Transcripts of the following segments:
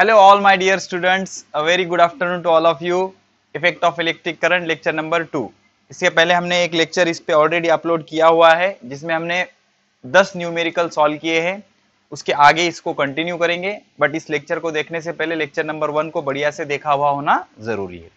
Hello all my dear students a very good afternoon to all of you effect of electric current lecture number two इससे पहले हमने एक lecture इस पे already upload किया हुआ है जिसमें हमने 10 न्यूमेरिकल सॉल्व किए हैं उसके आगे इसको कंटिन्यू करेंगे बट इस लेक्चर को देखने से पहले लेक्चर नंबर वन को बढ़िया से देखा हुआ होना जरूरी है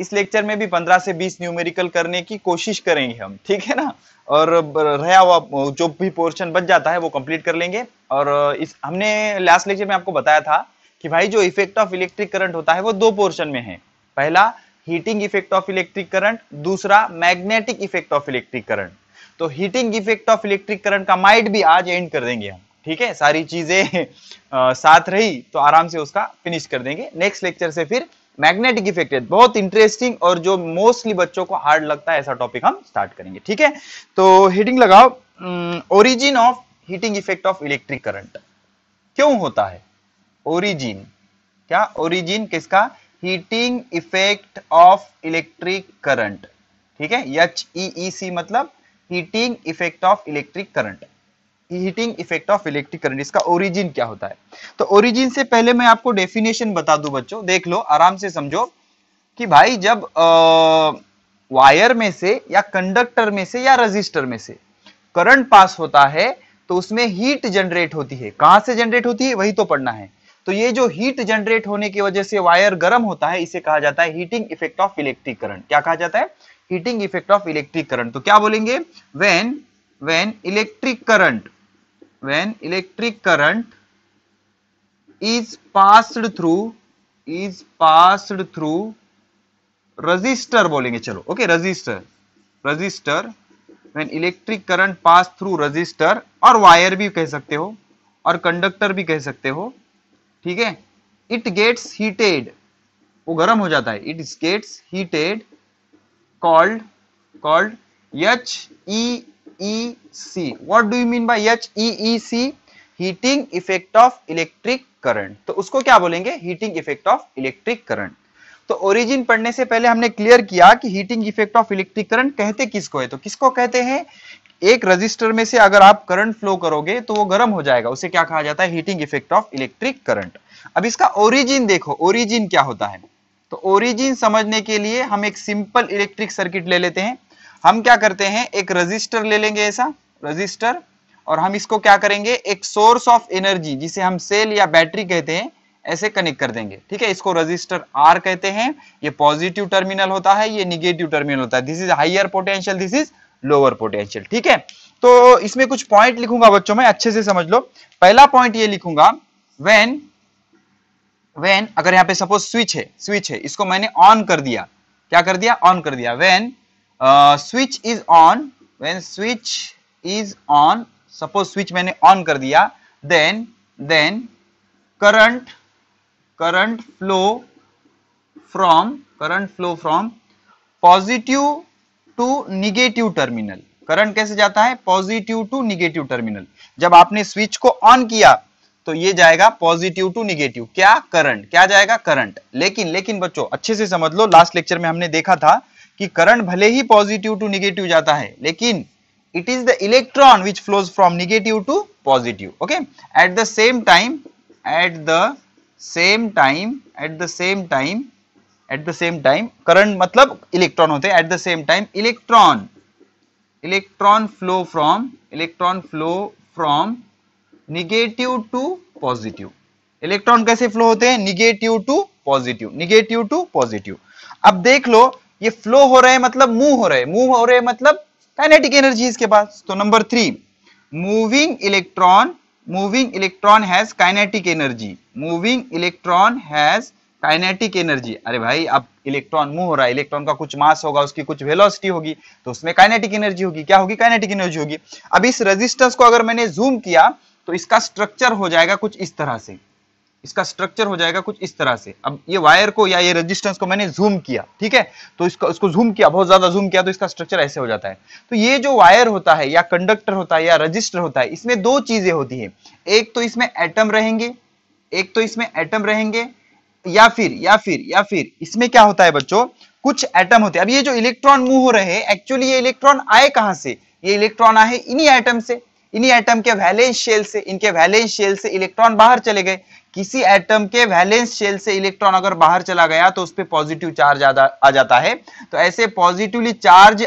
इस लेक्चर में भी 15 से 20 न्यूमेरिकल करने की कोशिश करेंगे हम ठीक है ना और रहा हुआ जो भी पोर्शन बच जाता है वो कंप्लीट कर लेंगे और इस हमने लास्ट लेक्चर में आपको बताया था कि भाई जो इफेक्ट ऑफ इलेक्ट्रिक करंट होता है वो दो पोर्शन में है पहला heating effect of electric current दूसरा magnetic effect of electric current तो heating effect of electric current का माइट भी आज एंड कर देंगे हम ठीक है सारी चीजें साथ रही तो आराम से उसका फिनिश कर देंगे नेक्स्ट लेक्चर से फिर मैग्नेटिक इफेक्ट है बहुत इंटरेस्टिंग और जो मोस्टली बच्चों को हार्ड लगता है ऐसा टॉपिक हम स्टार्ट करेंगे ठीक है तो हीटिंग लगाओ origin of heating effect of electric current क्यों होता है ओरिजिन क्या ओरिजिन किसका heating effect of electric current ठीक है एच ई ई सी मतलब heating effect of electric current heating effect of electric current इसका ओरिजिन क्या होता है तो ओरिजिन से पहले मैं आपको डेफिनेशन बता दूं बच्चों देख लो आराम से समझो कि भाई जब आ, वायर में से या कंडक्टर में से या रजिस्टर में से करंट पास होता है तो उसमें हीट जनरेट होती है कहां से जनरेट होती है वही तो पढ़ना है तो ये जो हीट जनरेट होने की वजह से वायर गर्म होता है इसे कहा जाता है heating effect of electric current क्या कहा जाता है heating effect of electric current तो क्या बोलेंगे when when electric current when electric current is passed through is passed through resistor बोलेंगे चलो okay resistor resistor when electric current pass through resistor और वायर भी कह सकते हो और कंडक्टर भी कह सकते हो ठीक है इट गेट्स हीटेड वो गर्म हो जाता है it gets heated called called H E C what do you mean by H E C heating effect of electric current तो उसको क्या बोलेंगे heating effect of electric current तो ओरिजिन पढ़ने से पहले हमने क्लियर किया कि heating effect of electric current कहते किसको है तो किसको कहते हैं एक रजिस्टर में से अगर आप करंट फ्लो करोगे तो वो गर्म हो जाएगा उसे क्या कहा जाता है heating effect of electric current अब इसका ओरिजिन देखो ओरिजिन क्या होता है तो ओरिजिन समझने के लिए हम एक सिंपल इलेक्ट्रिक सर्किट ले लेते हैं हम क्या करते हैं एक रजिस्टर ले लेंगे ऐसा रजिस्टर और हम इसको क्या करेंगे एक सोर्स ऑफ एनर्जी जिसे हम सेल या बैटरी कहते हैं ऐसे कनेक्ट कर देंगे ठीक है इसको रजिस्टर आर कहते हैं ये पॉजिटिव टर्मिनल होता है ये निगेटिव टर्मिनल होता है this is higher potential this is lower potential ठीक है तो इसमें कुछ पॉइंट लिखूंगा बच्चों में अच्छे से समझ लो पहला पॉइंट ये लिखूंगा वेन वेन अगर यहाँ पे सपोज स्विच है स्विच है इसको मैंने ऑन कर दिया क्या कर दिया ऑन कर दिया when switch is on when switch is on suppose switch मैंने ऑन कर दिया then then current current flow from current flow from positive to negative terminal current कैसे जाता है पॉजिटिव टू निगेटिव टर्मिनल जब आपने स्विच को ऑन किया तो ये जाएगा पॉजिटिव टू निगेटिव क्या करंट क्या जाएगा करंट लेकिन लेकिन बच्चों अच्छे से समझ लो लास्ट लेक्चर में हमने देखा था कि करंट भले ही पॉजिटिव टू निगेटिव जाता है लेकिन it is the electron which flows from negative to positive okay at the same time at the same time at the same time at the same time current मतलब electron होते हैं at the same time electron electron flow from electron flow from negative to positive electron कैसे flow होते हैं negative to positive negative to positive अब देख लो ये flow हो रहे हैं मतलब मूव हो रहे हैं मूव हो रहे हैं मतलब काइनेटिक एनर्जी इसके पास तो number three moving electron moving electron has kinetic energy moving electron has kinetic energy अरे भाई अब इलेक्ट्रॉन मूव हो रहा है इलेक्ट्रॉन का कुछ मास होगा उसकी कुछ वेलोसिटी होगी तो उसमें काइनेटिक एनर्जी होगी क्या होगी काइनेटिक एनर्जी होगी अब इस रेजिस्टेंस को अगर मैंने जूम किया तो इसका स्ट्रक्चर हो जाएगा कुछ इस तरह से इसका स्ट्रक्चर हो जाएगा कुछ इस तरह से अब ये वायर को या ये रेजिस्टेंस को मैंने जूम किया ठीक है तो इसका उसको जूम किया बहुत ज्यादा जूम किया तो इसका स्ट्रक्चर ऐसे हो जाता है तो ये जो वायर होता है या कंडक्टर होता है या रजिस्टर होता है इसमें दो चीजें होती है एक तो इसमें एटम रहेंगे एक तो इसमें एटम रहेंगे या फिर या फिर या फिर इसमें क्या होता है बच्चों कुछ एटम होते हैं अब ये जो इलेक्ट्रॉन मूव हो रहे हैं एक्चुअली ये इलेक्ट्रॉन आए कहां से ये इलेक्ट्रॉन आए इन्हीं एटम से इन्हीं एटम के वैलेंस शेल से इनके वैलेंस शेल से इलेक्ट्रॉन बाहर चले गए किसी एटम के वैलेंस शेल से इलेक्ट्रॉन अगर बाहर चला गया तो उस पर पॉजिटिव चार्ज आ जाता है तो ऐसे पॉजिटिवली चार्ज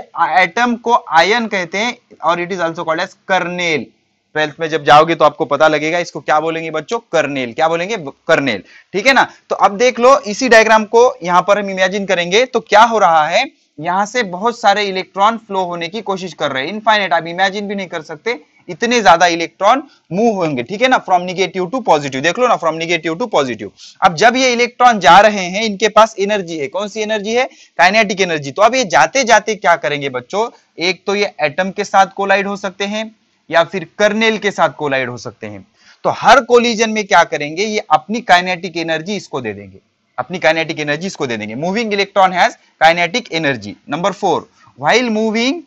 एटम को आयन कहते हैं और it is also called as kernel twelfth में जब जाओगे तो आपको पता लगेगा इसको क्या बोलेंगे बच्चों करनेल क्या बोलेंगे करनेल ठीक है ना तो अब देख लो इसी डायग्राम को यहां पर हम इमेजिन करेंगे तो क्या हो रहा है यहां से बहुत सारे इलेक्ट्रॉन फ्लो होने की कोशिश कर रहे हैं इनफाइनेट आप इमेजिन भी नहीं कर सकते इतने ज्यादा इलेक्ट्रॉन मूव होंगे ठीक है ना फ्रॉम निगेटिव टू पॉजिटिव देख लो ना फ्रॉम निगेटिव टू पॉजिटिव अब जब ये इलेक्ट्रॉन जा रहे हैं इनके पास एनर्जी है कौन सी एनर्जी है काइनेटिक एनर्जी तो अब ये जाते जाते क्या करेंगे बच्चों एक तो ये एटम के साथ कोलाइड हो सकते हैं या फिर कर्नेल के साथ कोलाइड हो सकते हैं तो हर कोलिजन में क्या करेंगे ये अपनी काइनेटिक एनर्जी इसको दे देंगे अपनी काइनेटिक एनर्जी इसको दे देंगे moving electron has kinetic energy number four while moving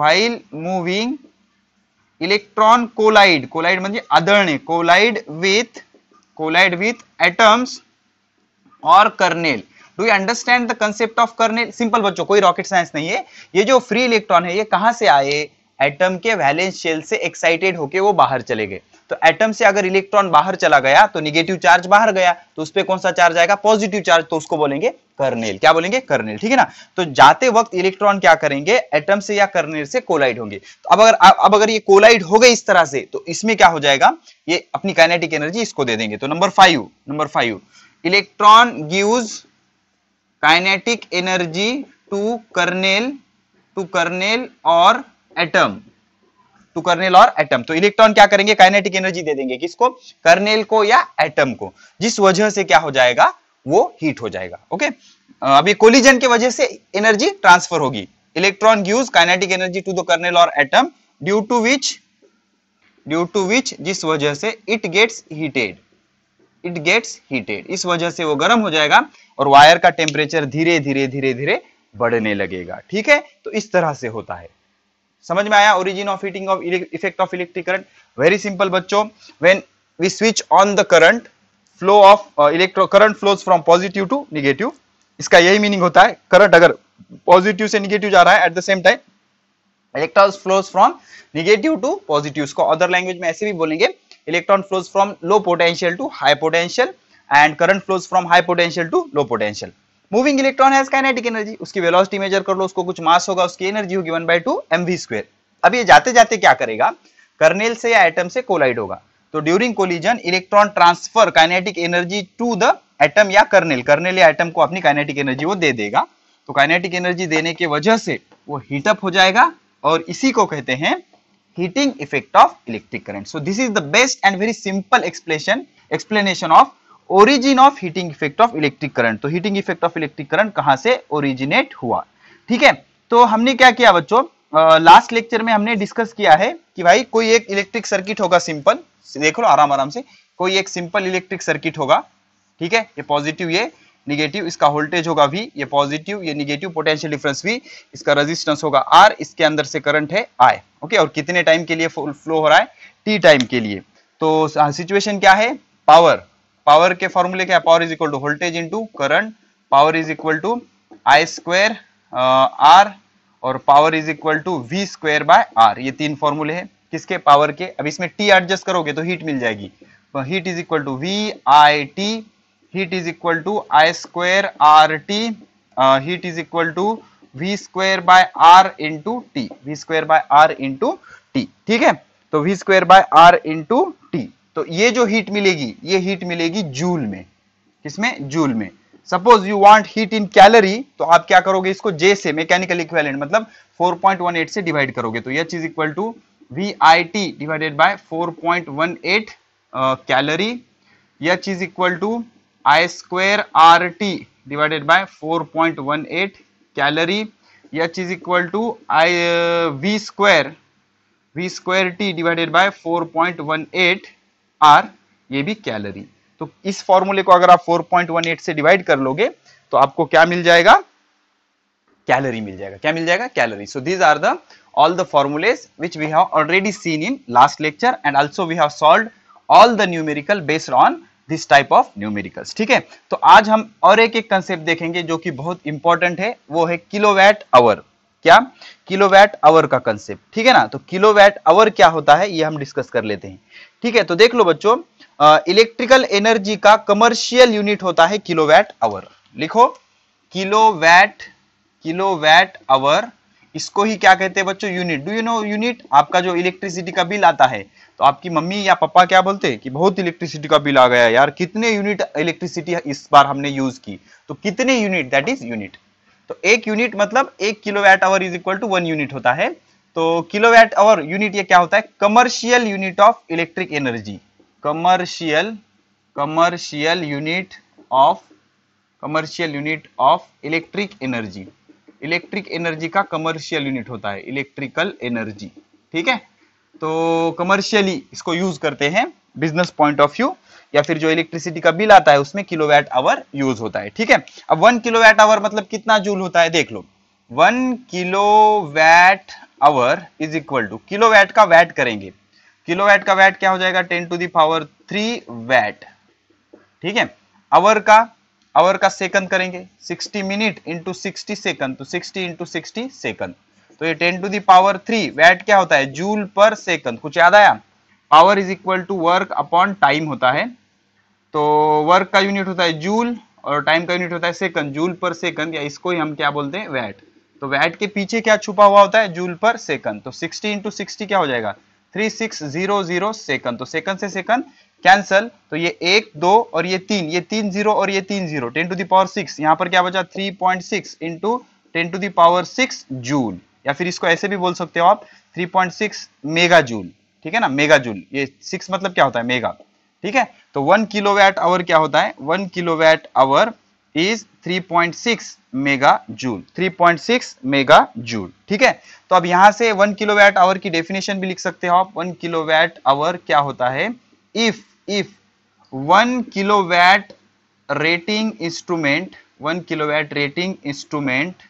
while moving electron collide collide मतलब आदळणे collide with collide with atoms और kernel do you understand the concept of kernel simple बच्चों कोई रॉकेट साइंस नहीं है ये जो फ्री इलेक्ट्रॉन है ये कहां से आए एटम के वैलेंस शेल से एक्साइटेड होके वो बाहर चले गए तो एटम से अगर इलेक्ट्रॉन बाहर चला गया तो निगेटिव चार्ज बाहर गया तो उस पर कौन सा चार्ज आएगा पॉजिटिव चार्ज तो उसको बोलेंगे कर्नेल क्या बोलेंगे कर्नेल ठीक है ना तो जाते वक्त इलेक्ट्रॉन क्या करेंगे एटम से या कर्नेल से कोलाइड होंगे तो अब अगर अब अगर ये कोलाइड हो गए इस तरह से तो इसमें क्या हो जाएगा ये अपनी काइनेटिक एनर्जी इसको दे देंगे तो number five number five electron gives kinetic energy to kernel to kernel और एटम टू कर्नेल और एटम तो इलेक्ट्रॉन क्या करेंगे काइनेटिक एनर्जी दे देंगे किसको कर्नेल को या एटम को जिस वजह से क्या हो जाएगा वो हीट हो जाएगा ओके अभी कोलिजन के वजह से एनर्जी ट्रांसफर होगी electron gives kinetic energy to the kernel और atom due to which due to which जिस वजह से it gets heated it gets heated इस वजह से वो गर्म हो जाएगा और वायर का टेम्परेचर धीरे धीरे धीरे धीरे बढ़ने लगेगा ठीक है तो इस तरह से होता है समझ में आया origin of heating of effect of electric current very simple बच्चों when we switch on the current flow of electro current current from positive to to इसका यही मीनिंग होता है करंट अगर पॉजिटिव से निगेटिव जा रहा है at the same time electron flows from negative to positive इसको अदर लैंग्वेज में ऐसे भी बोलेंगे electron flows from low potential to high potential and current flows from high potential to low potential moving electron has kinetic energy उसकी velocity measure कर लो उसको कुछ मास होगा उसकी एनर्जी होगी one by two M V square अब ये जाते जाते क्या करेगा कर्नेल से या एटम से कोलाइड होगा तो during collision electron transfer kinetic energy to the atom या कर्नेल कर्नेल या एटम को अपनी काइनेटिक एनर्जी वो दे देगा तो काइनेटिक एनर्जी देने की वजह से वो हीटअप हो जाएगा और इसी को कहते हैं heating effect of electric current so this is the best and very simple explanation explanation of origin of heating effect of electric current तो heating effect of electric current कहां से ओरिजिनेट हुआ ठीक है तो हमने क्या किया बच्चों लास्ट लेक्चर में हमने डिस्कस किया है कि भाई कोई एक इलेक्ट्रिक सर्किट होगा सिंपल देख लो आराम आराम से कोई एक सिंपल इलेक्ट्रिक सर्किट होगा ठीक है ये पॉजिटिव ये निगेटिव इसका वोल्टेज होगा भी ये पॉजिटिव ये निगेटिव पोटेंशियल डिफरेंस भी इसका रेजिस्टेंस होगा आर इसके अंदर से करंट है आई ओके और कितने टाइम के लिए फ्लो हो रहा है टी टाइम के लिए तो सिचुएशन क्या है पावर पावर के फॉर्मूले क्या power is equal to voltage into current power is equal to I square R और power is equal to V square by R ये तीन फॉर्मूले हैं किसके पावर के अब इसमें टी एडजस्ट करोगे तो हीट मिल जाएगी heat is equal to V I T heat is equal to I square R T heat is equal to V square by R into T V square by R into T ठीक है तो V square by R into T तो ये जो heat मिलेगी ये heat मिलेगी joule में किसमें जूल में suppose you want heat in calorie तो आप क्या करोगे इसको जे से मैकेनिकल इक्वेलेंट मतलब 4.18 से डिवाइड करोगे तो यह is equal to V I T divided by 4.18 calorie यह is equal to I square R T divided by 4.18 calorie यह is equal to I V square V square T divided by 4.18 R ये भी calorie तो इस फॉर्मूले को अगर आप 4.18 से डिवाइड कर लोगे तो आपको क्या मिल जाएगा कैलोरी मिल जाएगा क्या मिल जाएगा calorie so these are the all the formulas which we have already seen in last lecture and also we have solved all the numerical based on this type of numericals ठीक है तो आज हम और एक एक कंसेप्ट देखेंगे जो कि बहुत इंपॉर्टेंट है वो है किलोवैट आवर क्या किलोवैट आवर का कंसेप्ट ठीक है ना तो किलोवैट आवर क्या होता है ये हम डिस्कस कर लेते हैं ठीक है तो देख लो बच्चों इलेक्ट्रिकल एनर्जी का कमर्शियल यूनिट होता है वैट आवर लिखो किलो वैट आवर इसको ही क्या कहते हैं बच्चों unit do you know unit आपका जो इलेक्ट्रिसिटी का बिल आता है तो आपकी मम्मी या पापा क्या बोलते हैं कि बहुत इलेक्ट्रिसिटी का बिल आ गया यार कितने यूनिट इलेक्ट्रिसिटी इस बार हमने यूज की तो कितने यूनिट दैट इज यूनिट तो एक यूनिट मतलब एक kilo watt hour is equal to one unit होता है तो किलोवैट आवर यूनिट ये क्या होता है commercial unit of electric energy commercial commercial unit of commercial unit of electric energy electric energy का कमर्शियल यूनिट होता है इलेक्ट्रिकल एनर्जी ठीक है तो कमर्शियली इसको यूज करते हैं बिजनेस पॉइंट ऑफ व्यू या फिर जो इलेक्ट्रिसिटी का बिल आता है उसमें किलोवैट आवर यूज होता है ठीक है अब वन किलोवैट आवर मतलब कितना जूल होता है देख लो one kilowatt hour is equal to kilo watt का वैट करेंगे किलो वैट का वैट क्या हो जाएगा ten to the power three watt ठीक है आवर का आवर का सेकंड करेंगे sixty minute into sixty second तो 60 इंटू सिक्सटी सेकंड तो ये ten to the power three watt क्या होता है जूल पर सेकंड कुछ याद आया power is equal to work upon time होता है तो वर्क का यूनिट होता है जूल और टाइम का यूनिट होता है सेकंड जूल पर सेकंड या इसको ही हम क्या बोलते हैं वैट तो वैट के पीछे क्या छुपा हुआ होता है जूल पर सेकंड तो 60 इंटू सिक्सटी क्या हो जाएगा 3600 सेकंड तो सेकंड से सेकंड कैंसल तो ये एक दो और ये तीन ये तीन जीरो और ये तीन zero ten to the power six यहाँ पर क्या बचा three point six into ten to the power six joule या फिर इसको ऐसे भी बोल सकते हो आप three point six mega joule ठीक है ना मेगा जूल ये सिक्स मतलब क्या होता है मेगा ठीक है तो वन किलो वैट आवर क्या होता है one kilo watt hour is 3.6 mega joule 3.6 mega joule ठीक है तो अब यहां से 1 किलोवैट आवर की डेफिनेशन भी लिख सकते हो आप 1 वैट आवर क्या होता है if if 1 watt rating instrument 1 kilowatt rating instrument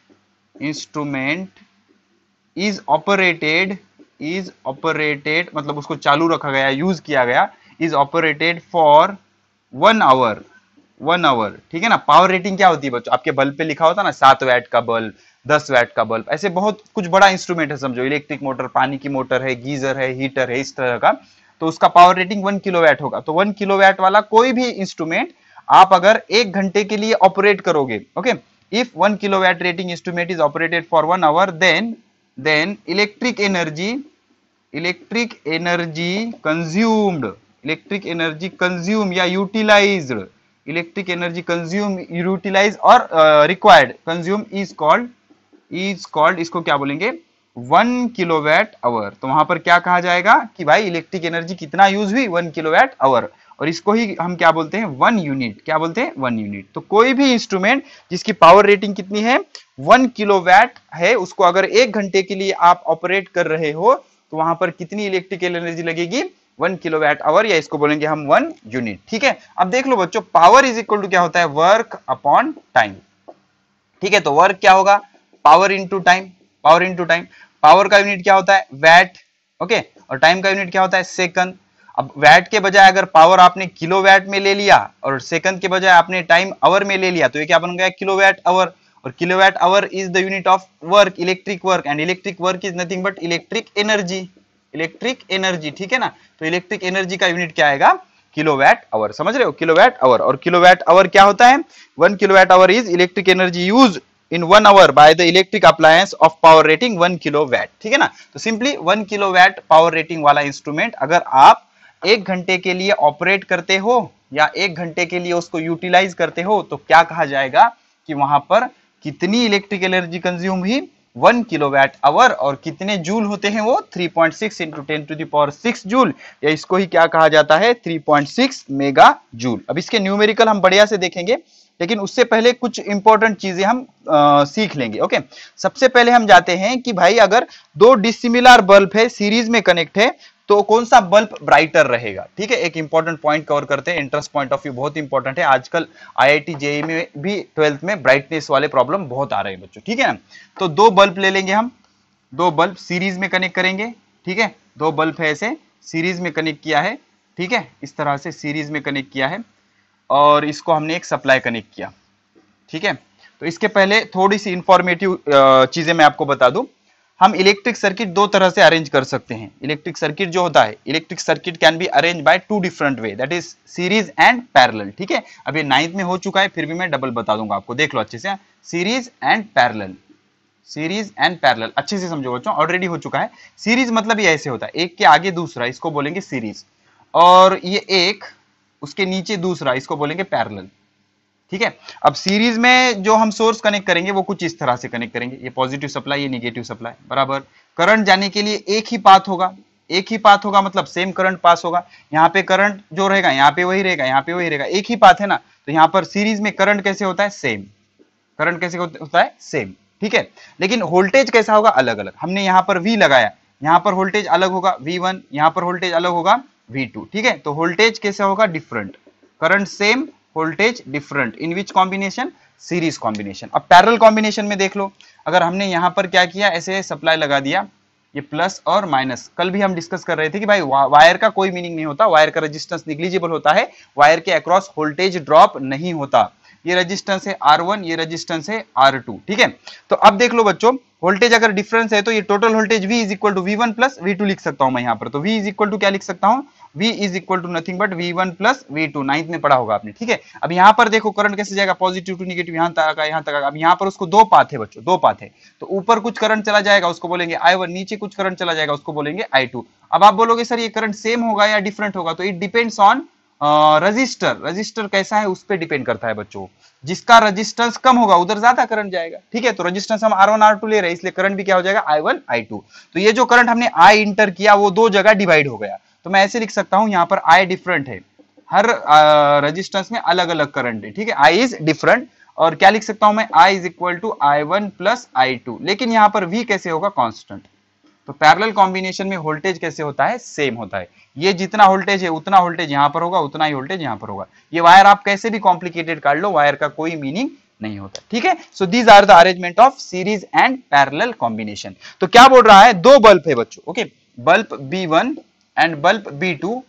instrument is operated is operated मतलब उसको चालू रखा गया यूज किया गया is operated for one hour one hour ठीक है ना पावर रेटिंग क्या होती है बच्चों आपके बल्ब पे लिखा होता है ना सात वैट का बल्ब दस वैट का बल्ब ऐसे बहुत कुछ बड़ा इंस्ट्रूमेंट है समझो इलेक्ट्रिक मोटर पानी की मोटर है गीजर है हीटर है इस तरह का तो उसका power rating one kilo watt होगा तो वन किलो वैट वाला कोई भी इंस्ट्रूमेंट आप अगर एक घंटे के लिए ऑपरेट करोगे okay if one kilo watt rating instrument is operated for one hour then then electric energy electric energy consumed electric energy consume या utilized electric energy consume utilize और required consume is called is called इसको क्या बोलेंगे one kilowatt our तो वहां पर क्या कहा जाएगा कि भाई इलेक्ट्रिक एनर्जी कितना यूज हुई वन किलोवैट आवर और इसको ही हम क्या बोलते हैं वन यूनिट क्या बोलते हैं वन यूनिट तो कोई भी इंस्ट्रूमेंट जिसकी पावर रेटिंग कितनी है वन किलोवैट है उसको अगर एक घंटे के लिए आप ऑपरेट कर रहे हो तो वहां पर कितनी इलेक्ट्रिकल एनर्जी लगेगी वन वैट आवर या इसको बोलेंगे हम वन यूनिट ठीक है अब देख लो बच्चों पावर इज इक्वल टू क्या होता है वर्क अपॉन टाइम ठीक है तो वर्क क्या होगा power into time power into time power का यूनिट क्या होता है वैट ओके और टाइम का यूनिट क्या होता है सेकंड अब वैट के बजाय अगर पावर आपने किलो वैट में ले लिया और सेकंड के बजाय आपने टाइम आवर में ले लिया तो ये क्या बन गया किलो वैट आवर और kilo watt hour is the unit of work electric work and electric work is nothing but electric energy electric energy ठीक है ना तो इलेक्ट्रिक एनर्जी का यूनिट क्या आएगा किलोवैट आवर समझ रहे हो किलोवैट आवर और किलोवैट आवर क्या होता है one kilowatt hour is electric energy use in one hour by the electric appliance of power rating one kilo watt ठीक है ना तो simply one kilo watt power rating वाला इंस्ट्रूमेंट अगर आप एक घंटे के लिए ऑपरेट करते हो या एक घंटे के लिए उसको यूटिलाइज करते हो तो क्या कहा जाएगा कि वहां पर कितनी इलेक्ट्रिक एनर्जी कंज्यूम हुई वन किलोवाट आवर और कितने जूल होते हैं वो 3.6 point six into ten to the power six joule या इसको ही क्या कहा जाता है 3.6 मेगा जूल अब इसके न्यूमेरिकल हम बढ़िया से देखेंगे लेकिन उससे पहले कुछ इंपॉर्टेंट चीजें हम आ, सीख लेंगे ओके सबसे पहले हम जाते हैं कि भाई अगर दो डिसिमिलर बल्ब है सीरीज में कनेक्ट है तो कौन सा बल्ब ब्राइटर रहेगा ठीक है एक इंपॉर्टेंट पॉइंट कवर करते हैं इंटरेस्ट पॉइंट ऑफ व्यू बहुत इंपॉर्टेंट है आजकल आईआईटी जेई में भी ट्वेल्थ में ब्राइटनेस वाले प्रॉब्लम बहुत आ रहे हैं बच्चों ठीक है ना तो दो बल्ब ले लेंगे हम दो बल्ब सीरीज में कनेक्ट करेंगे ठीक है दो बल्ब है ऐसे सीरीज में कनेक्ट किया है ठीक है इस तरह से सीरीज में कनेक्ट किया है और इसको हमने एक सप्लाई कनेक्ट किया ठीक है तो इसके पहले थोड़ी सी इंफॉर्मेटिव चीज़ें मैं आपको बता दूं हम इलेक्ट्रिक सर्किट दो तरह से अरेंज कर सकते हैं इलेक्ट्रिक सर्किट जो होता है electric circuit can be arrange by two different way that is series and parallel ठीक है अभी नाइन्थ में हो चुका है फिर भी मैं डबल बता दूंगा आपको देख लो अच्छे से series and parallel series and parallel अच्छे से समझो बच्चों ऑलरेडी हो चुका है सीरीज मतलब ये ऐसे होता है एक के आगे दूसरा इसको बोलेंगे सीरीज और ये एक उसके नीचे दूसरा इसको बोलेंगे पैरेलल ठीक है अब सीरीज में जो हम सोर्स कनेक्ट करेंगे वो कुछ इस तरह से कनेक्ट करेंगे ये पॉजिटिव सप्लाई ये निगेटिव सप्लाई बराबर करंट जाने के लिए एक ही पाथ होगा एक ही पाथ होगा मतलब सेम करंट पास होगा यहाँ पे करंट जो रहेगा यहाँ पे वही रहेगा यहाँ पे वही रहेगा एक ही पाथ है ना तो यहाँ पर सीरीज में करंट कैसे होता है सेम करंट कैसे होता है सेम ठीक है लेकिन वोल्टेज कैसा होगा अलग अलग हमने यहाँ पर वी लगाया यहाँ पर वोल्टेज अलग होगा वी वन यहाँ पर वोल्टेज अलग होगा वी टू ठीक है तो वोल्टेज कैसे होगा different current same voltage different in which combination series combination अब पैरल कॉम्बिनेशन में देख लो अगर हमने यहां पर क्या किया ऐसे सप्लाई लगा दिया ये प्लस और माइनस कल भी हम डिस्कस कर रहे थे कि भाई वायर का कोई मीनिंग नहीं होता वायर का रेजिस्टेंस निग्लिजिबल होता है वायर के अक्रॉस वोल्टेज ड्रॉप नहीं होता ये रेजिस्टेंस है आर वन ये रेजिस्टेंस है आर टू ठीक है तो अब देख लो बच्चों वोल्टेज अगर डिफरेंस है तो ये total voltage V is equal to V one plus V two लिख सकता हूं मैं यहाँ पर तो वी इज इक्वल टू क्या लिख सकता हूँ v is equal to nothing but V one plus V two ninth में पढ़ा होगा आपने ठीक है अब यहां पर देखो करंट कैसे जाएगा पॉजिटिव टू निगेटिव यहाँ तक यहाँ तक अब यहाँ पर उसको दो पाथ है बच्चों दो पाथ है तो ऊपर कुछ करंट चला जाएगा उसको बोलेंगे आई वन नीचे कुछ करंट चला जाएगा उसको बोलेंगे आई टू अब आप बोलोगे सर ये करंट सेम होगा या डिफरेंट होगा तो it depends on resistor resistor कैसा है उस पर डिपेंड करता है बच्चों जिसका रजिस्टेंस कम होगा उधर ज्यादा करंट जाएगा ठीक है तो रजिस्टेंस हम आर वन आर टू ले रहे हैं इसलिए करंट भी क्या हो जाएगा आई वन आई टू तो ये जो करंट हमने आई इंटर किया वो दो जगह डिवाइड हो गया तो मैं ऐसे लिख सकता हूं यहां पर आई डिफरेंट है हर रजिस्टेंस में अलग अलग करंट है ठीक है आई इज डिफरेंट और क्या लिख सकता हूं मैं I is equal to I one plus I two लेकिन यहां पर वी कैसे होगा कॉन्स्टेंट तो पैरेलल कॉम्बिनेशन में वोल्टेज कैसे होता है सेम होता है ये जितना वोल्टेज है उतना वोल्टेज यहां पर होगा उतना ही वोल्टेज यहां पर होगा ये वायर आप कैसे भी कॉम्प्लिकेटेड काट लो वायर का कोई मीनिंग नहीं होता ठीक है so these are the arrangement of series and parallel combination तो क्या बोल रहा है दो बल्ब है बच्चों okay bulb B one and bulb B two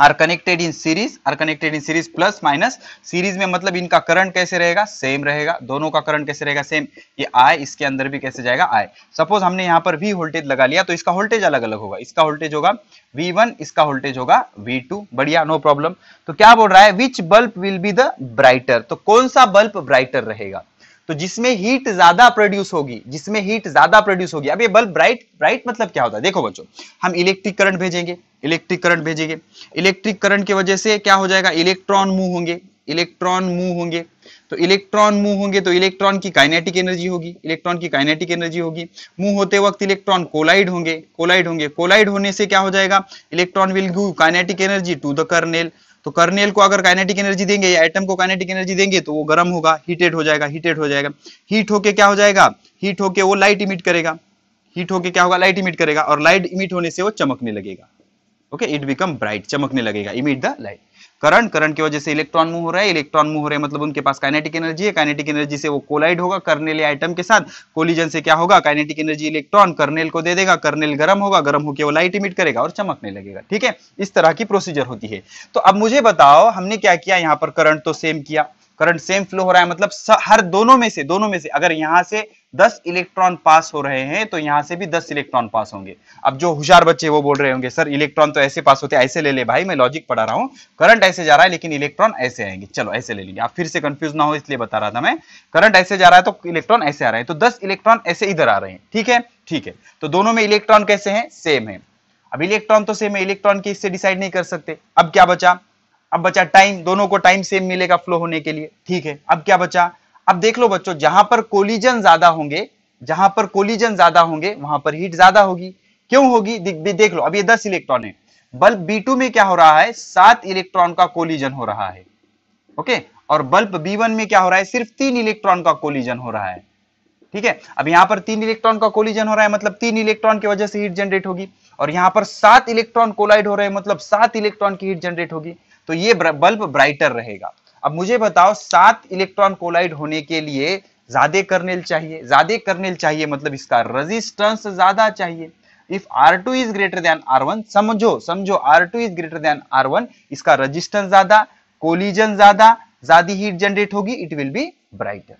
are connected in series are connected in series plus minus series में मतलब इनका करंट कैसे रहेगा सेम रहेगा दोनों का करंट कैसे रहेगा सेम ये आई इसके अंदर भी कैसे जाएगा आई सपोज हमने यहाँ पर वी वोल्टेज लगा लिया तो इसका वोल्टेज अलग अलग होगा इसका वोल्टेज होगा वी वन इसका वोल्टेज होगा वी टू बढ़िया नो प्रॉब्लम तो क्या बोल रहा है which bulb will be the brighter तो कौन सा बल्ब ब्राइटर रहेगा तो जिसमें हीट ज्यादा प्रोड्यूस होगी जिसमें हीट ज्यादा प्रोड्यूस होगी अब ये बल्ब ब्राइट ब्राइट मतलब क्या होता है देखो बच्चों हम इलेक्ट्रिक करंट भेजेंगे इलेक्ट्रिक करंट भेजेंगे इलेक्ट्रिक करंट की वजह से क्या हो जाएगा इलेक्ट्रॉन मूव होंगे इलेक्ट्रॉन मूव होंगे तो इलेक्ट्रॉन मूव होंगे तो इलेक्ट्रॉन की काइनेटिक एनर्जी होगी इलेक्ट्रॉन की काइनेटिक एनर्जी होगी मूव होते वक्त इलेक्ट्रॉन कोलाइड होंगे कोलाइड होंगे कोलाइड होने से क्या हो जाएगा electron will give kinetic energy to the kernel तो कर्नियल को अगर काइनेटिक एनर्जी देंगे या एटम को काइनेटिक एनर्जी देंगे तो वो गर्म होगा हीटेड हो जाएगा हीटेड हो जाएगा हीट होके क्या हो जाएगा हीट होके वो लाइट इमिट करेगा हीट होके क्या होगा लाइट इमिट करेगा और लाइट इमिट होने से वो चमकने लगेगा ओके इट बिकम ब्राइट चमकने लगेगा emit the light current current की वजह से इलेक्ट्रॉन मूव हो रहा है इलेक्ट्रॉन मूव हो रहा है मतलब उनके पास काइनेटिक एनर्जी है काइनेटिक एनर्जी से वो कोलाइड होगा कर्नेल आइटम के साथ कोलिजन से क्या होगा काइनेटिक एनर्जी इलेक्ट्रॉन कर्नेल को दे देगा कर्नेल गर्म होगा गर्म होकर वो लाइट इमिट करेगा और चमकने लगेगा ठीक है इस तरह की प्रोसीजर होती है तो अब मुझे बताओ हमने क्या किया यहाँ पर करंट तो सेम किया करंट सेम फ्लो हो रहा है मतलब हर दोनों में से दोनों में से अगर यहाँ से 10 इलेक्ट्रॉन पास हो रहे हैं तो यहाँ से भी 10 इलेक्ट्रॉन पास होंगे अब जो होशियार बच्चे वो बोल रहे होंगे सर इलेक्ट्रॉन तो ऐसे पास होते ऐसे ले ले भाई मैं लॉजिक पढ़ा रहा हूँ करंट ऐसे जा रहा है लेकिन इलेक्ट्रॉन ऐसे आएंगे चलो ऐसे ले लेंगे आप फिर से कंफ्यूज ना हो इसलिए बता रहा था मैं करंट ऐसे जा रहा है तो इलेक्ट्रॉन ऐसे आ रहे हैं तो दस इलेक्ट्रॉन ऐसे इधर आ रहे हैं ठीक है ठीक है तो दोनों में इलेक्ट्रॉन कैसे है सेम है अब इलेक्ट्रॉन तो सेम है इलेक्ट्रॉन की इससे डिसाइड नहीं कर सकते अब क्या बचा अब बचा टाइम दोनों को टाइम सेम मिलेगा फ्लो होने के लिए ठीक है अब क्या बचा अब देख लो बच्चों जहां पर कोलिजन ज्यादा होंगे जहां पर कोलिजन ज्यादा होंगे वहां पर हीट ज्यादा होगी क्यों होगी देख लो अब ये दस इलेक्ट्रॉन है बल्ब टू में क्या हो रहा है सात इलेक्ट्रॉन का कोलिजन हो रहा है ओके और बल्ब वन में क्या हो रहा है सिर्फ तीन इलेक्ट्रॉन का कोलिजन हो रहा है ठीक है अब यहां पर तीन इलेक्ट्रॉन का कोलिजन हो रहा है मतलब तीन इलेक्ट्रॉन की वजह से हीट जनरेट होगी और यहां पर सात इलेक्ट्रॉन कोलाइड हो रहे हैं मतलब सात इलेक्ट्रॉन की हीट जनरेट होगी तो ये बल्ब ब्राइटर रहेगा अब मुझे बताओ सात इलेक्ट्रॉन कोलाइड होने के लिए ज्यादा करनेल चाहिए ज्यादा करनेल चाहिए मतलब इसका रजिस्टेंस ज्यादा चाहिए if R two is greater than R one समझो समझो R two is greater than R one इसका रजिस्टेंस ज्यादा कोलिजन ज्यादा ज्यादा हीट जनरेट होगी इट विल बी ब्राइटर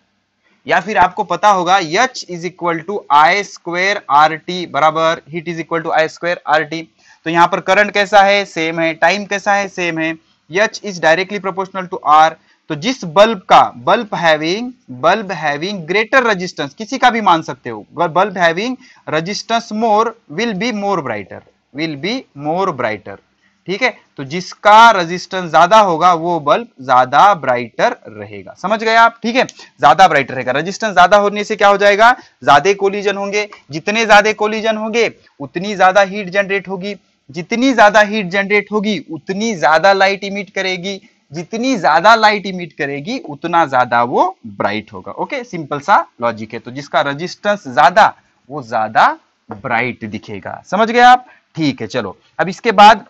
या फिर आपको पता होगा H is equal to I square R T बराबर heat is equal to I square R T तो यहाँ पर करंट कैसा है सेम है टाइम कैसा है सेम है H is directly proportional to R तो जिस बल्ब का bulb having bulb having greater resistance किसी का भी मान सकते हो bulb having resistance more will be more brighter will be more brighter ठीक है तो जिसका रेजिस्टेंस ज्यादा होगा वो बल्ब ज्यादा ब्राइटर रहेगा समझ गए आप ठीक है ज्यादा ब्राइटर रहेगा रेजिस्टेंस ज्यादा होने से क्या हो जाएगा ज्यादा कोलिजन होंगे जितने ज्यादा कोलिजन होंगे उतनी ज्यादा हीट जनरेट होगी जितनी ज्यादा हीट जनरेट होगी उतनी ज्यादा लाइट इमिट करेगी जितनी ज्यादा लाइट इमिट करेगी उतना ज्यादा वो ब्राइट होगा ओके सिंपल सा लॉजिक है तो जिसका रजिस्टेंस ज्यादा वो ज्यादा ब्राइट दिखेगा समझ गए आप ठीक है चलो अब इसके बाद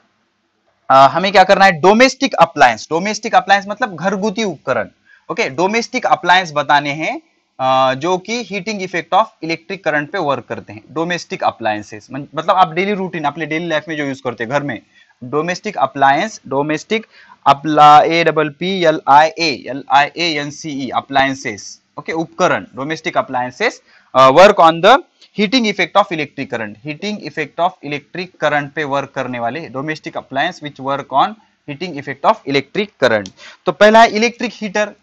आ, हमें क्या करना है डोमेस्टिक अप्लायंस डोमेस्टिक अप्लायंस मतलब घरगुती उपकरण ओके डोमेस्टिक अप्लायंस बताने हैं जो कि heating effect of electric current पे वर्क करते हैं डोमेस्टिक अप्लायंसेस मतलब आप डेली रूटीन अपने डेली लाइफ में जो यूज करते हैं घर में डोमेस्टिक अप्लायंस डोमेस्टिक अपला double P L I A L I A N C E appliances okay उपकरण domestic appliances work on the heating effect of electric current heating effect of electric current पे work करने वाले domestic appliance which work on heating effect of electric current तो पहला है electric heater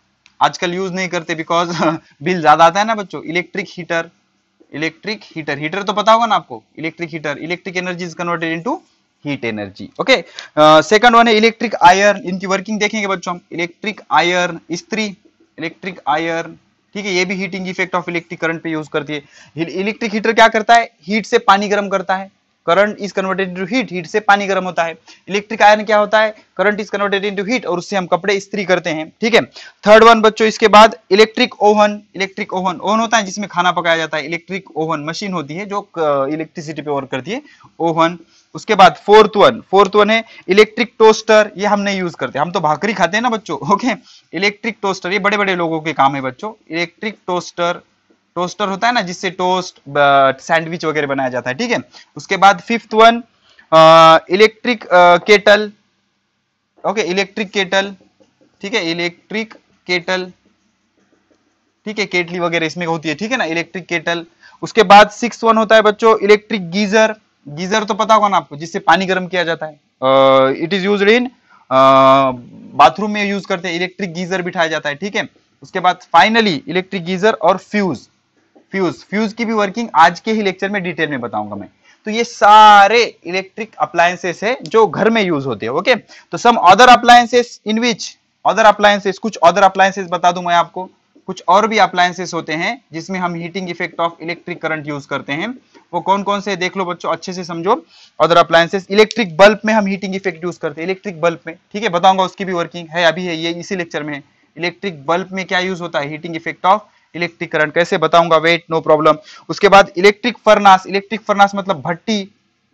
आजकल use नहीं करते बिकॉज बिल ज्यादा आता है ना बच्चों electric heater electric heater heater तो पता होगा ना आपको electric heater electric energy is converted into heat energy okay second one है इलेक्ट्रिक आयरन इनकी वर्किंग देखेंगे बच्चों इलेक्ट्रिक आयरन स्त्री इलेक्ट्रिक आयरन ठीक है ये भी heating effect of electric current पे यूज करती है इलेक्ट्रिक हीटर क्या करता है हीट से पानी गर्म करता है current is converted into heat heat से पानी गर्म होता है इलेक्ट्रिक आयरन क्या होता है current is converted into heat और उससे हम कपड़े इस्त्री करते हैं ठीक है थर्ड वन बच्चों इसके बाद electric oven electric oven oven होता है जिसमें खाना पकाया जाता है इलेक्ट्रिक ओवन मशीन होती है जो इलेक्ट्रिसिटी पे वर्क करती है ओवन उसके बाद फोर्थ वन फोर्थ वन है इलेक्ट्रिक टोस्टर ये हम नहीं यूज करते हम तो भाकरी खाते हैं ना बच्चों ओके इलेक्ट्रिक टोस्टर ये बड़े बड़े लोगों के काम है बच्चों इलेक्ट्रिक टोस्टर टोस्टर होता है ना जिससे टोस्ट सैंडविच वगैरह बनाया जाता है ठीक है उसके बाद fifth one electric kettle okay electric kettle ठीक है इलेक्ट्रिक केटल ठीक है केटली वगैरह इसमें होती है ठीक है ना इलेक्ट्रिक केटल उसके बाद सिक्स वन होता है बच्चों इलेक्ट्रिक गीजर गीजर तो पता होगा ना आपको जिससे पानी गर्म किया जाता है it is use in bathroom में यूज करते हैं इलेक्ट्रिक गीजर बिठाया जाता है ठीक है उसके बाद फाइनली इलेक्ट्रिक गीजर और फ्यूज फ्यूज फ्यूज की भी वर्किंग आज के ही लेक्चर में डिटेल में बताऊंगा मैं तो ये सारे इलेक्ट्रिक अप्लायंसेस है जो घर में यूज होते हैं ओके तो some other appliances in which other appliances कुछ अदर अप्लायंसेस बता दू मैं आपको कुछ और भी अप्लायंसेस होते हैं जिसमें हम heating effect of electric current use करते हैं वो कौन कौन से देख लो बच्चों अच्छे से समझो अदर अप्लायंसेस इलेक्ट्रिक बल्ब में हम हीटिंग इफेक्ट यूज करते हैं इलेक्ट्रिक बल्ब में ठीक है बताऊंगा उसकी भी वर्किंग है अभी है ये इसी लेक्चर में इलेक्ट्रिक बल्ब में क्या यूज होता है heating effect of electric current कैसे बताऊंगा वेट नो प्रॉब्लम उसके बाद इलेक्ट्रिक फरनास इलेक्ट्रिक फरनास मतलब भट्टी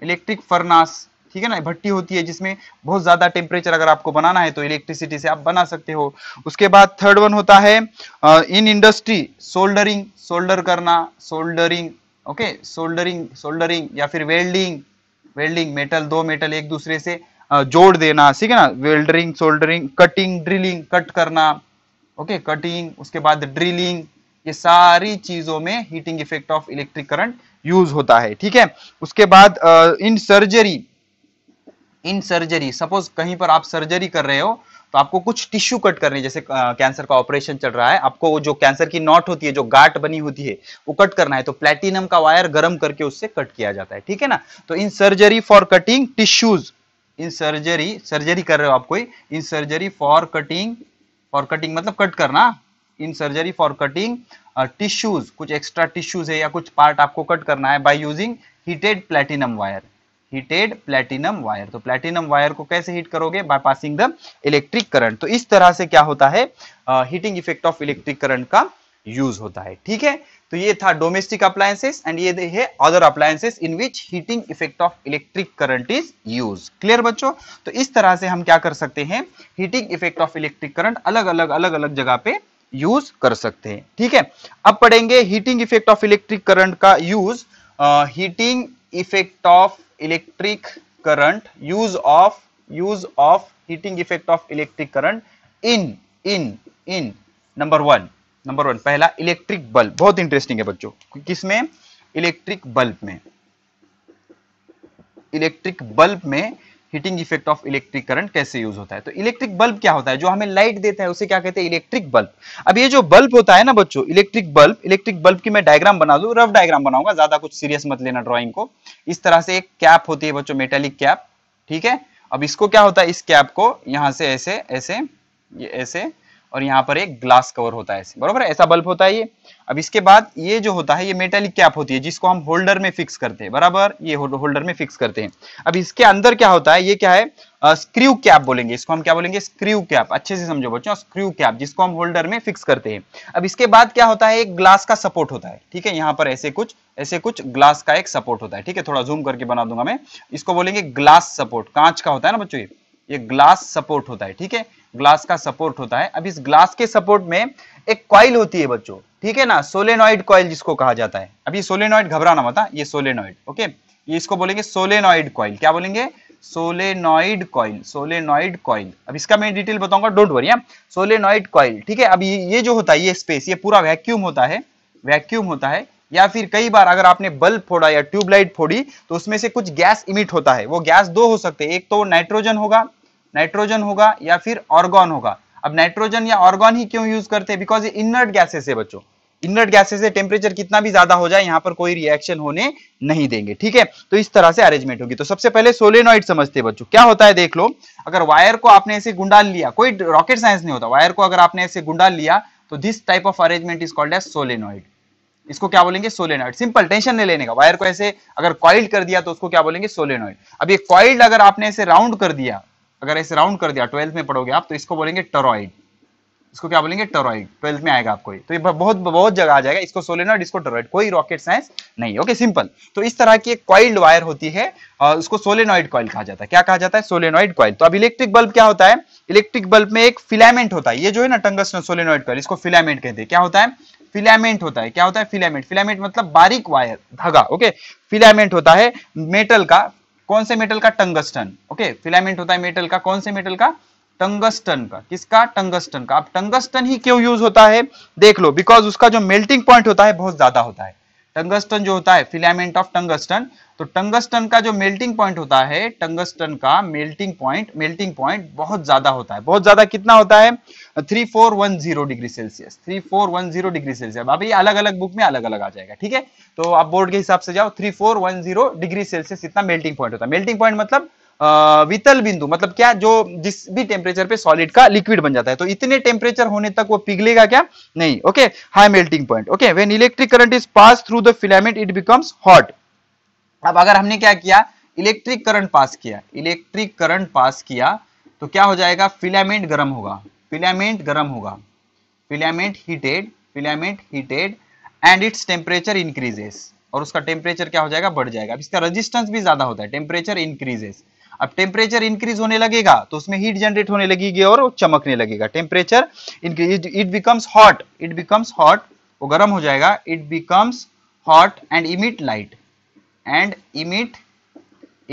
इलेक्ट्रिक फरनास ठीक है ना भट्टी होती है जिसमें बहुत ज्यादा टेम्परेचर अगर आपको बनाना है तो इलेक्ट्रिसिटी से आप बना सकते हो उसके बाद थर्ड वन होता है इन इंडस्ट्री सोल्डरिंग सोल्डर करना सोल्डरिंग ओके सोल्डरिंग सोल्डरिंग या फिर वेल्डिंग वेल्डिंग मेटल दो मेटल एक दूसरे से जोड़ देना ठीक है ना welding soldering cutting drilling cut करना ओके कटिंग उसके बाद ड्रिलिंग ये सारी चीजों में heating effect of electric current use होता है ठीक है उसके बाद in surgery in surgery suppose कहीं पर आप सर्जरी कर रहे हो तो आपको कुछ टिश्यू कट करने जैसे कैंसर का ऑपरेशन चल रहा है आपको वो जो कैंसर की नॉट होती है जो गाट बनी होती है वो कट करना है तो प्लेटिनम का वायर गर्म करके उससे कट किया जाता है ठीक है ना तो in surgery for cutting tissues in surgery surgery कर रहे हो आप कोई in surgery for cutting for cutting मतलब कट करना in surgery for cutting tissues कुछ एक्स्ट्रा टिश्यूज है या कुछ पार्ट आपको कट करना है by using heated platinum wire heated platinum wire तो प्लेटिनम वायर को कैसे हीट करोगे by passing the electric current तो इस तरह से क्या होता है heating effect of electric current का यूज होता है ठीक है तो ये था डोमेस्टिक अप्लायंसेस एंड ये है other appliances in which heating effect of electric current is use clear बच्चों तो इस तरह से हम क्या कर सकते हैं heating effect of electric current अलग अलग अलग अलग जगह पे यूज कर सकते हैं ठीक है अब पढ़ेंगे heating effect of electric current का use heating effect of electric current use of use of heating effect of electric current in in in number one number one पहला इलेक्ट्रिक बल्ब बहुत इंटरेस्टिंग है बच्चों किसमें इलेक्ट्रिक बल्ब में electric bulb में heating effect of electric current कैसे use होता है तो इलेक्ट्रिक बल्ब क्या होता है जो हमें लाइट देता है उसे क्या कहते हैं इलेक्ट्रिक बल्ब अब ये जो बल्ब होता है ना बच्चों इलेक्ट्रिक बल्ब इलेक्ट्रिक बल्ब की मैं डायग्राम बना दू रफ डायग्राम बनाऊंगा ज्यादा कुछ सीरियस मत लेना ड्रॉइंग को इस तरह से एक कैप होती है बच्चों मेटेलिक कैप ठीक है अब इसको क्या होता है इस कैप को यहां से ऐसे ऐसे ये ऐसे और यहाँ पर एक ग्लास कवर होता है बरोबर ऐसा बल्ब होता है ये अब इसके बाद ये जो होता है ये मेटेलिक कैप होती है जिसको हम होल्डर में फिक्स करते हैं बराबर ये होल्डर में फिक्स करते हैं अब इसके अंदर क्या होता है ये क्या है स्क्रू कैप बोलेंगे इसको हम क्या बोलेंगे स्क्रू कैप अच्छे से समझो बच्चों स्क्रू कैप जिसको हम होल्डर में फिक्स करते हैं अब इसके बाद क्या होता है एक ग्लास का सपोर्ट होता है ठीक है यहाँ पर ऐसे कुछ ऐसे कुछ ग्लास का एक सपोर्ट होता है ठीक है थोड़ा जूम करके बना दूंगा मैं इसको बोलेंगे ग्लास सपोर्ट कांच का होता है ना बच्चों ये ग्लास सपोर्ट होता है ठीक है ग्लास का सपोर्ट होता है अब इस ग्लास के सपोर्ट में एक कॉइल होती है बच्चों ठीक है ना सोलेनॉइड कॉइल जिसको कहा जाता है अभी सोलेनॉइड घबराना मत हाँ, ये सोलेनॉइड ओके ये इसको बोलेंगे सोलेनॉइड कॉइल क्या बोलेंगे सोलेनॉइड कॉइल सोलेनॉइड कॉइल अब इसका मैं डिटेल बताऊंगा डोंट वरी सोलेनॉइड कॉइल ठीक है अब ये जो होता है ये स्पेस ये पूरा वैक्यूम होता है वैक्यूम होता है या फिर कई बार अगर आपने बल्ब फोड़ा या ट्यूबलाइट फोड़ी तो उसमें से कुछ गैस इमिट होता है वो गैस दो हो सकते हैं एक तो नाइट्रोजन होगा नाइट्रोजन होगा या फिर ऑर्गॉन होगा अब नाइट्रोजन या ऑर्गॉन ही क्यों यूज करते हैं बिकॉज इनर्ट गैसेस है बच्चों इनर्ट गैसेस से टेम्परेचर कितना भी ज्यादा हो जाए यहाँ पर कोई रिएक्शन होने नहीं देंगे ठीक है तो इस तरह से अरेंजमेंट होगी तो सबसे पहले सोलेनॉइड समझते हैं बच्चों क्या होता है देख लो अगर वायर को आपने ऐसे गुंडाल लिया कोई रॉकेट साइंस नहीं होता वायर को अगर आपने ऐसे गुंडाल लिया तो this type of arrangement is called as solenoid इसको क्या बोलेंगे सोलेनॉइड सिंपल टेंशन नहीं लेने का वायर को ऐसे अगर कॉइल्ड कर दिया तो उसको क्या बोलेंगे सोलेनॉइड अब ये कॉइल्ड अगर आपने ऐसे राउंड कर दिया अगर ऐसे राउंड कर दिया ट्वेल्थ में पढ़ोगे आप तो इसको बोलेंगे टोरॉइड इसको क्या बोलेंगे टोरॉइड ट्वेल्थ में आएगा आपको तो ये बहुत बहुत जगह आ जाएगा इसको सोलेनॉइड इसको टोरॉइड कोई रॉकेट साइंस नहीं ओके सिंपल तो इस तरह की एक कॉइल्ड वायर होती है और उसको सोलेनॉइड कॉइल कहा जाता है क्या कहा जाता है सोलेनॉइड कॉइल तो अब इलेक्ट्रिक बल्ब क्या होता है इलेक्ट्रिक बल्ब में एक फिलामेंट होता है ये जो है ना टंगस्टन सोलेनॉइड कॉइल इसको फिलामेंट कहते हैं क्या होता है फिलामेंट होता है क्या होता है फिलामेंट फिलामेंट मतलब बारीक वायर धागा ओके फिलामेंट होता है मेटल का कौन से मेटल का टंगस्टन ओके फिलामेंट होता है मेटल का कौन से मेटल का टंगस्टन का किसका टंगस्टन का अब टंगस्टन ही क्यों यूज होता है देख लो बिकॉज उसका जो मेल्टिंग पॉइंट होता है बहुत ज्यादा होता है टंगस्टन जो होता है फिलामेंट ऑफ टंगस्टन तो टंगस्टन का जो मेल्टिंग पॉइंट होता है टंगस्टन का मेल्टिंग पॉइंट मेल्टिंग पॉइंट बहुत ज्यादा होता है बहुत ज्यादा कितना होता है three four one zero degree Celsius three four one zero degree Celsius अभी अलग अलग बुक में अलग अलग आ जाएगा ठीक है तो आप बोर्ड के हिसाब से जाओ three four one zero degree Celsius इतना मेल्टिंग पॉइंट होता है मेल्टिंग पॉइंट मतलब वितल बिंदु मतलब क्या जो जिस भी टेम्परेचर पे सॉलिड का लिक्विड बन जाता है तो इतने टेम्परेचर होने तक वो पिघलेगा क्या नहीं okay high melting point okay when electric current is pass through the filament it becomes hot अब अगर हमने क्या किया इलेक्ट्रिक करंट पास किया इलेक्ट्रिक करंट पास किया तो क्या हो जाएगा फिलामेंट गर्म होगा फिलामेंट गर्म होगा filament heated filament heated and its temperature increases और उसका टेम्परेचर क्या हो जाएगा बढ़ जाएगा अब इसका रेजिस्टेंस भी ज्यादा होता है टेम्परेचर इंक्रीजेस अब टेम्परेचर इंक्रीज होने लगेगा तो उसमें हीट जनरेट होने लगेगी और वो चमकने लगेगा temperature increase it becomes hot it becomes hot वो गर्म हो जाएगा it becomes hot and emit light and emit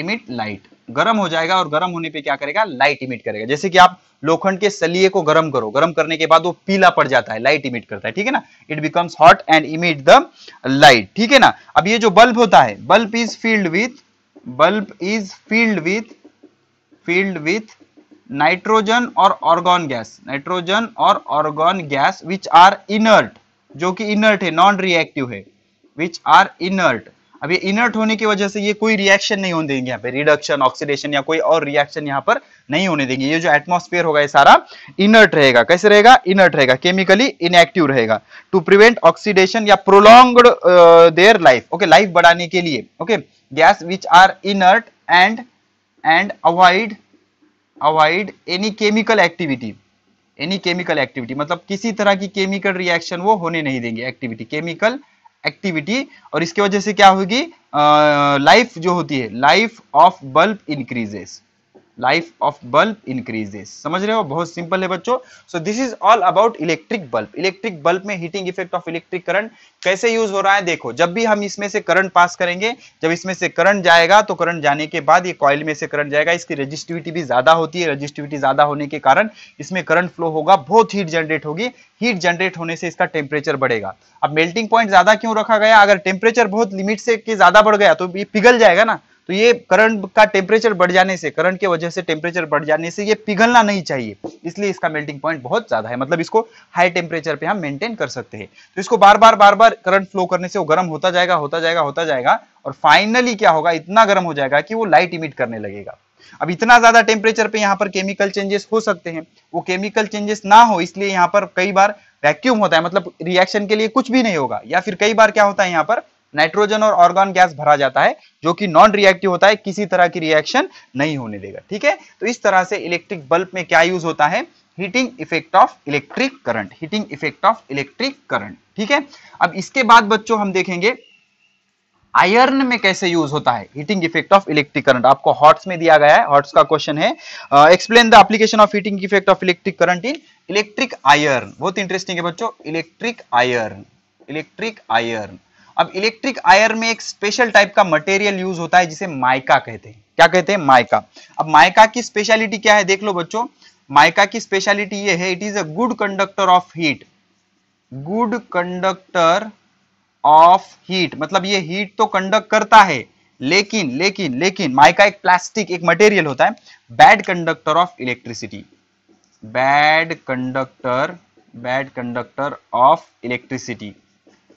emit light गर्म हो जाएगा और गर्म होने पे क्या करेगा लाइट इमिट करेगा जैसे कि आप लोखंड के सलिए को गर्म करो गर्म करने के बाद वो पीला पड़ जाता है लाइट इमिट करता है ठीक है ना it becomes hot and emit the light ठीक है ना अब ये जो बल्ब होता है bulb is filled with bulb is filled with filled with nitrogen और ऑर्गॉन गैस नाइट्रोजन और argon gas which are inert जो कि इनर्ट है नॉन रिएक्टिव है विच आर इनर्ट अब ये इनर्ट होने की वजह से ये कोई रिएक्शन नहीं होने देंगे यहाँ पे रिडक्शन ऑक्सीडेशन या कोई और रिएक्शन यहाँ पर नहीं होने देंगे ये जो एटमोस्फेयर होगा ये सारा इनर्ट रहेगा कैसे रहेगा इनर्ट रहेगा केमिकली इनएक्टिव रहेगा टू प्रिवेंट ऑक्सीडेशन या prolonged their life okay life बढ़ाने के लिए okay gas which are inert and and avoid avoid any chemical activity any chemical activity मतलब किसी तरह की केमिकल रिएक्शन वो होने नहीं देंगे एक्टिविटी केमिकल एक्टिविटी और इसके वजह से क्या होगी लाइफ जो होती है life of bulb increases life of bulb increases समझ रहे हो बहुत सिंपल है बच्चों so this is all about electric bulb electric bulb में heating effect of electric current कैसे यूज हो रहा है देखो जब भी हम इसमें से करंट पास करेंगे जब इसमें से करंट जाएगा तो करंट जाने के बाद ये कॉइल में से करंट जाएगा इसकी रजिस्टिविटी भी ज्यादा होती है रजिस्टिविटी ज्यादा होने के कारण इसमें करंट फ्लो होगा बहुत हीट जनरेट होगी हीट जनरेट होने से इसका टेम्परेचर बढ़ेगा अब मेल्टिंग पॉइंट ज्यादा क्यों रखा गया अगर टेम्परेचर बहुत लिमिट से ज्यादा बढ़ गया तो ये पिघल जाएगा ना तो ये करंट का टेम्परेचर बढ़ जाने से करंट के वजह से टेम्परेचर बढ़ जाने से ये पिघलना नहीं चाहिए इसलिए इसका मेल्टिंग पॉइंट बहुत ज्यादा है मतलब इसको हाई टेम्परेचर पे हम मेंटेन कर सकते हैं तो इसको बार बार बार बार करंट फ्लो करने से वो गर्म होता जाएगा होता जाएगा होता जाएगा और फाइनली क्या होगा इतना गर्म हो जाएगा कि वो लाइट इमिट करने लगेगा अब इतना ज्यादा टेम्परेचर पे यहाँ पर केमिकल चेंजेस हो सकते हैं वो केमिकल चेंजेस ना हो इसलिए यहाँ पर कई बार वैक्यूम होता है मतलब रिएक्शन के लिए कुछ भी नहीं होगा या फिर कई बार क्या होता है यहाँ पर नाइट्रोजन और ऑर्गन गैस भरा जाता है जो कि नॉन रिएक्टिव होता है किसी तरह की रिएक्शन नहीं होने देगा ठीक है तो इस तरह से इलेक्ट्रिक बल्ब में क्या यूज होता है heating effect of electric current heating effect of electric current ठीक है अब इसके बाद बच्चों हम देखेंगे आयरन में कैसे यूज होता है heating effect of electric current आपको हॉट्स में दिया गया है हॉट्स का क्वेश्चन है explain the application of heating effect of electric current in electric iron बहुत इंटरेस्टिंग है बच्चों इलेक्ट्रिक आयरन इलेक्ट्रिक आयरन अब इलेक्ट्रिक आयर में एक स्पेशल टाइप का मटेरियल यूज होता है जिसे माइका कहते हैं क्या कहते हैं माइका अब माइका की स्पेशलिटी क्या है देख लो बच्चों माइका की स्पेशलिटी ये है it is a good conductor of heat good conductor of heat मतलब ये हीट तो कंडक्ट करता है लेकिन लेकिन लेकिन माइका एक प्लास्टिक एक मटेरियल होता है bad conductor of electricity bad conductor bad conductor of electricity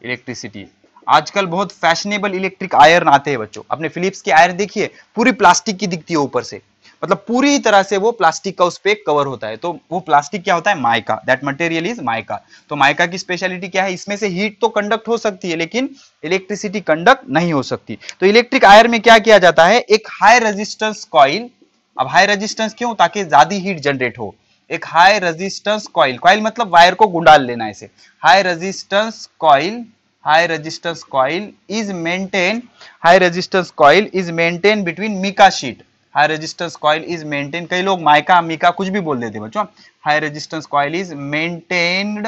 electricity आजकल बहुत फैशनेबल इलेक्ट्रिक आयरन आते हैं बच्चों अपने फिलिप्स की आयरन देखिए पूरी प्लास्टिक की दिखती है ऊपर से मतलब पूरी तरह से वो प्लास्टिक का उस पर कवर होता है तो वो प्लास्टिक क्या होता है mica that material is mica तो माइका की स्पेशलिटी क्या है इसमें से हीट तो कंडक्ट हो सकती है लेकिन इलेक्ट्रिसिटी कंडक्ट नहीं हो सकती तो इलेक्ट्रिक आयर में क्या किया जाता है एक हाई रजिस्टेंस कॉइल अब हाई रजिस्टेंस क्यों ताकि ज्यादा हीट जनरेट हो एक हाई रजिस्टेंस कॉइल कॉइल मतलब वायर को गुंडाल लेना इसे high resistance coil high resistance coil is maintained high resistance coil is maintained between mica sheet high resistance coil is maintained kai log mica mica kuch bhi bol dete bachcho high resistance coil is maintained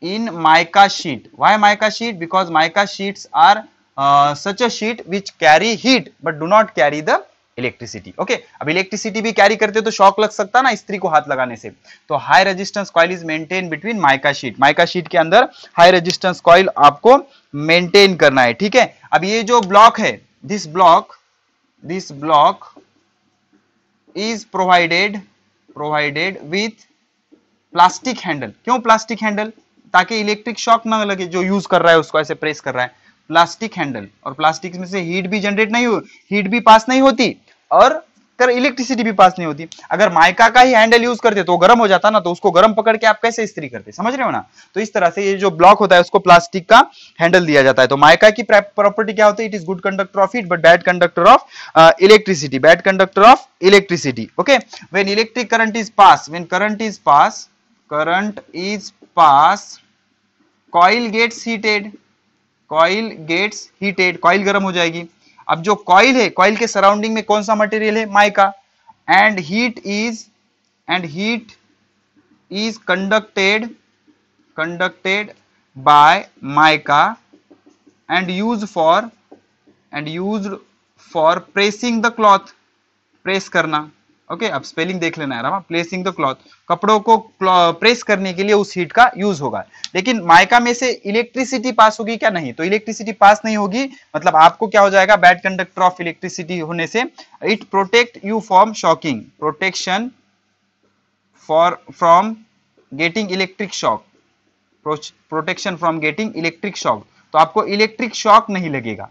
in mica sheet why mica sheet because mica sheets are uh, such a sheet which carry heat but do not carry the electricity okay अब electricity भी carry करते तो shock लग सकता ना स्त्री को हाथ लगाने से तो high resistance coil is maintain between mica sheet mica sheet के अंदर हाई रेजिस्टेंस कॉइल आपको मेंटेन करना है ठीक है अब ये जो ब्लॉक है this block this block is provided provided with plastic handle क्यों प्लास्टिक हैंडल ताकि इलेक्ट्रिक शॉक ना लगे जो यूज कर रहा है उसको ऐसे प्रेस कर रहा है प्लास्टिक हैंडल और प्लास्टिक में से हीट भी जनरेट नहीं हो हीट भी पास नहीं होती और कर इलेक्ट्रिसिटी भी पास नहीं होती अगर माइका का ही हैंडल यूज करते तो गर्म हो जाता ना तो उसको गर्म पकड़ के आप कैसे इस्त्री करते समझ रहे हो ना तो इस तरह से ये जो ब्लॉक होता है उसको प्लास्टिक का हैंडल दिया जाता है तो माइका की प्रॉपर्टी क्या होती है it is good conductor of heat but bad conductor of electricity bad conductor of electricity okay when electric current is pass when current is pass current is pass coil gets heated coil gets heated coil गर्म हो जाएगी अब जो coil है coil के surrounding में कौन सा मटेरियल है mica and heat is and heat is conducted conducted by mica and use for and use for pressing the cloth press करना ओके अब स्पेलिंग देख लेना है प्लेसिंग द क्लॉथ कपड़ों को प्रेस करने के लिए उस हीट का यूज होगा लेकिन माइका में से इलेक्ट्रिसिटी पास होगी क्या नहीं तो इलेक्ट्रिसिटी पास नहीं होगी मतलब आपको क्या हो जाएगा बैड कंडक्टर ऑफ इलेक्ट्रिसिटी होने से it protect you from shocking protection for from getting electric shock protection from getting electric shock तो आपको इलेक्ट्रिक शॉक नहीं लगेगा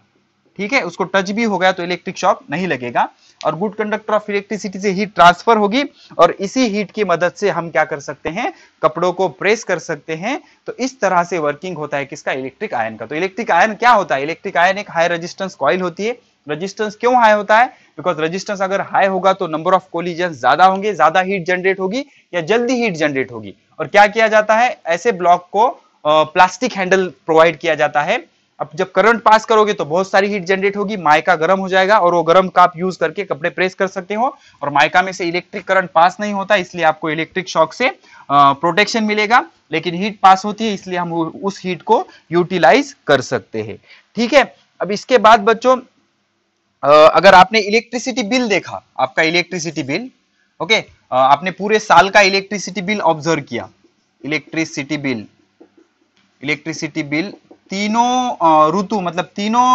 ठीक है उसको टच भी हो गया तो इलेक्ट्रिक शॉक नहीं लगेगा और गुड कंडक्टर ऑफ इलेक्ट्रिसिटी से हीट ट्रांसफर होगी और इसी हीट की मदद से हम क्या कर सकते हैं कपड़ों को प्रेस कर सकते हैं तो इस तरह से वर्किंग होता है किसका इलेक्ट्रिक आयन का तो इलेक्ट्रिक आयन क्या होता है इलेक्ट्रिक आयन एक हाई रजिस्टेंस कॉइल होती है रजिस्टेंस क्यों हाई होता है बिकॉज रजिस्टेंस अगर हाई होगा तो नंबर ऑफ कोलिजन ज्यादा होंगे ज्यादा हीट जनरेट होगी या जल्दी हीट जनरेट होगी और क्या किया जाता है ऐसे ब्लॉक को प्लास्टिक हैंडल प्रोवाइड किया जाता है अब जब करंट पास करोगे तो बहुत सारी हीट जनरेट होगी माइका गर्म हो जाएगा और वो गर्म का आप यूज करके कपड़े प्रेस कर सकते हो और माइका में से इलेक्ट्रिक करंट पास नहीं होता इसलिए आपको इलेक्ट्रिक शॉक से प्रोटेक्शन मिलेगा लेकिन हीट पास होती है इसलिए हम उस हीट को यूटिलाइज कर सकते हैं ठीक है अब इसके बाद बच्चों अगर आपने इलेक्ट्रिसिटी बिल देखा आपका इलेक्ट्रिसिटी बिल ओके आपने पूरे साल का इलेक्ट्रिसिटी बिल ऑब्जर्व किया इलेक्ट्रिसिटी बिल इलेक्ट्रिसिटी बिल तीनों ऋतु मतलब तीनों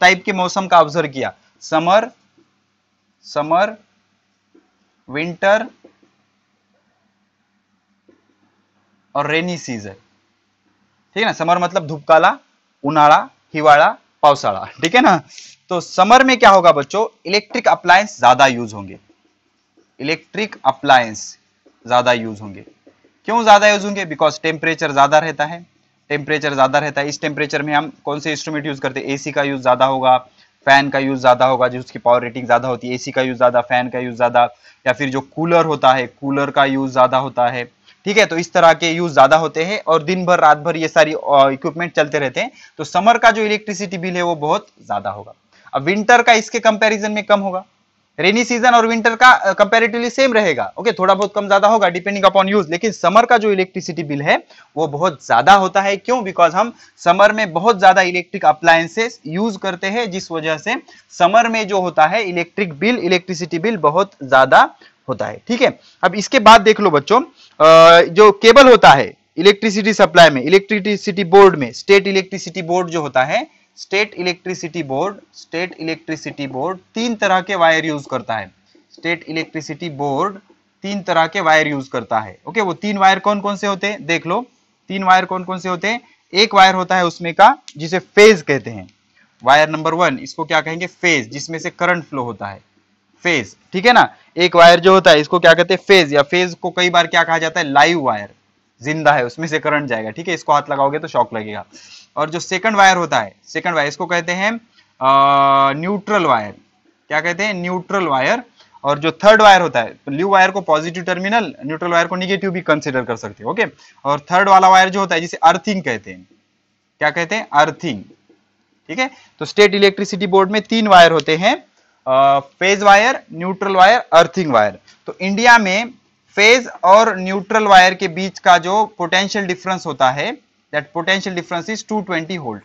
टाइप के मौसम का ऑब्जर्व किया समर समर विंटर और रेनी सीजन ठीक है ना समर मतलब धूपकाला उनाड़ा हिवाड़ा पावसाड़ा ठीक है ना तो समर में क्या होगा बच्चों इलेक्ट्रिक अप्लायंस ज्यादा यूज होंगे इलेक्ट्रिक अप्लायंस ज्यादा यूज होंगे क्यों ज्यादा यूज होंगे बिकॉज टेम्परेचर ज्यादा रहता है टेम्परेचर ज़्यादा रहता है इस टेम्परेचर में हम कौन से इंस्ट्रूमेंट यूज़ करते हैं एसी का यूज़ ज़्यादा होगा फैन का यूज़ ज़्यादा होगा जिसकी पावर रेटिंग ज़्यादा होती है एसी का यूज़ ज़्यादा फैन का यूज़ ज़्यादा या फिर जो कूलर होता है कूलर का यूज़ ज़्यादा होता है ठीक है तो इस तरह के यूज़ ज़्यादा होते हैं और दिन भर रात भर ये सारी इक्विपमेंट चलते रहते हैं तो समर का जो इलेक्ट्रिसिटी बिल है वो बहुत ज़्यादा होगा अब विंटर का इसके कंपेरिजन में कम होगा रेनी सीजन और विंटर का कंपेरेटिवली सेम रहेगा ओके okay, थोड़ा बहुत कम ज्यादा होगा डिपेंडिंग अपॉन यूज लेकिन समर का जो इलेक्ट्रिसिटी बिल है वो बहुत ज्यादा होता है क्यों बिकॉज हम समर में बहुत ज्यादा इलेक्ट्रिक अप्लायंसेस यूज करते हैं जिस वजह से समर में जो होता है इलेक्ट्रिक बिल इलेक्ट्रिसिटी बिल बहुत ज्यादा होता है ठीक है अब इसके बाद देख लो बच्चों जो केबल होता है इलेक्ट्रिसिटी सप्लाई में इलेक्ट्रिसिटी बोर्ड में स्टेट इलेक्ट्रिसिटी बोर्ड जो होता है state electricity board state electricity board तीन तरह के वायर यूज करता है स्टेट इलेक्ट्रिसिटी बोर्ड तीन तरह के वायर यूज करता है ओके वो तीन वायर कौन कौन से होते हैं देख लो तीन वायर कौन कौन से होते हैं एक वायर होता है उसमें का जिसे फेज कहते हैं वायर नंबर वन इसको क्या कहेंगे फेज जिसमें से करंट फ्लो होता है फेज ठीक है ना एक वायर जो होता है इसको क्या कहते हैं फेज या फेज को कई बार क्या कहा जाता है लाइव वायर जिंदा है उसमें से करंट जाएगा ठीक है इसको हाथ लगाओगे तो शॉक लगेगा और जो सेकंड वायर होता है सेकंड वायर इसको कहते हैं न्यूट्रल वायर क्या कहते हैं न्यूट्रल वायर और जो थर्ड वायर होता है ल्यू तो वायर को पॉजिटिव टर्मिनल न्यूट्रल वायर को निगेटिव भी कंसिडर कर सकते हो ओके और थर्ड वाला वायर जो होता है जिसे अर्थिंग कहते हैं क्या कहते हैं अर्थिंग ठीक है तो स्टेट इलेक्ट्रिसिटी बोर्ड में तीन वायर होते हैं phase wire neutral wire earthing wire तो इंडिया में फेज और न्यूट्रल वायर के बीच का जो पोटेंशियल डिफरेंस होता है that potential difference is 220 volt.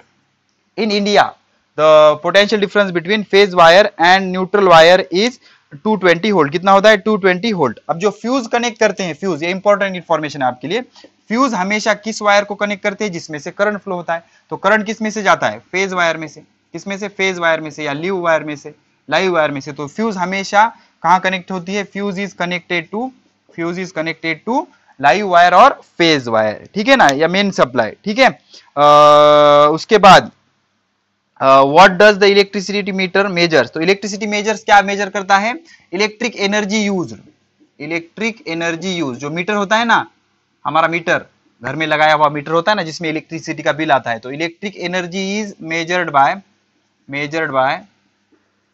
In India, the potential difference between phase wire and neutral wire is 220 volt कितना होता है 220 होल्ट अब जो फ्यूज कनेक्ट करते हैं फ्यूज ये इंपॉर्टेंट इन्फॉर्मेशन है आपके लिए फ्यूज हमेशा किस वायर को कनेक्ट करते हैं जिसमें से करंट फ्लो होता है तो करंट किस में से जाता है फेज वायर में से किसमें से फेज वायर में से या लिव वायर में से लाइव वायर में से तो फ्यूज हमेशा कहाँ कनेक्ट होती है fuse is connected to fuse is connected to live wire और फेज वायर ठीक है ना या मेन सप्लाई ठीक है उसके बाद what does the electricity meter measures तो इलेक्ट्रिसिटी मेजर्स क्या मेजर करता है electric energy use electric energy use जो मीटर होता है ना हमारा मीटर घर में लगाया हुआ मीटर होता है ना जिसमें इलेक्ट्रिसिटी का बिल आता है तो electric energy is measured by measured by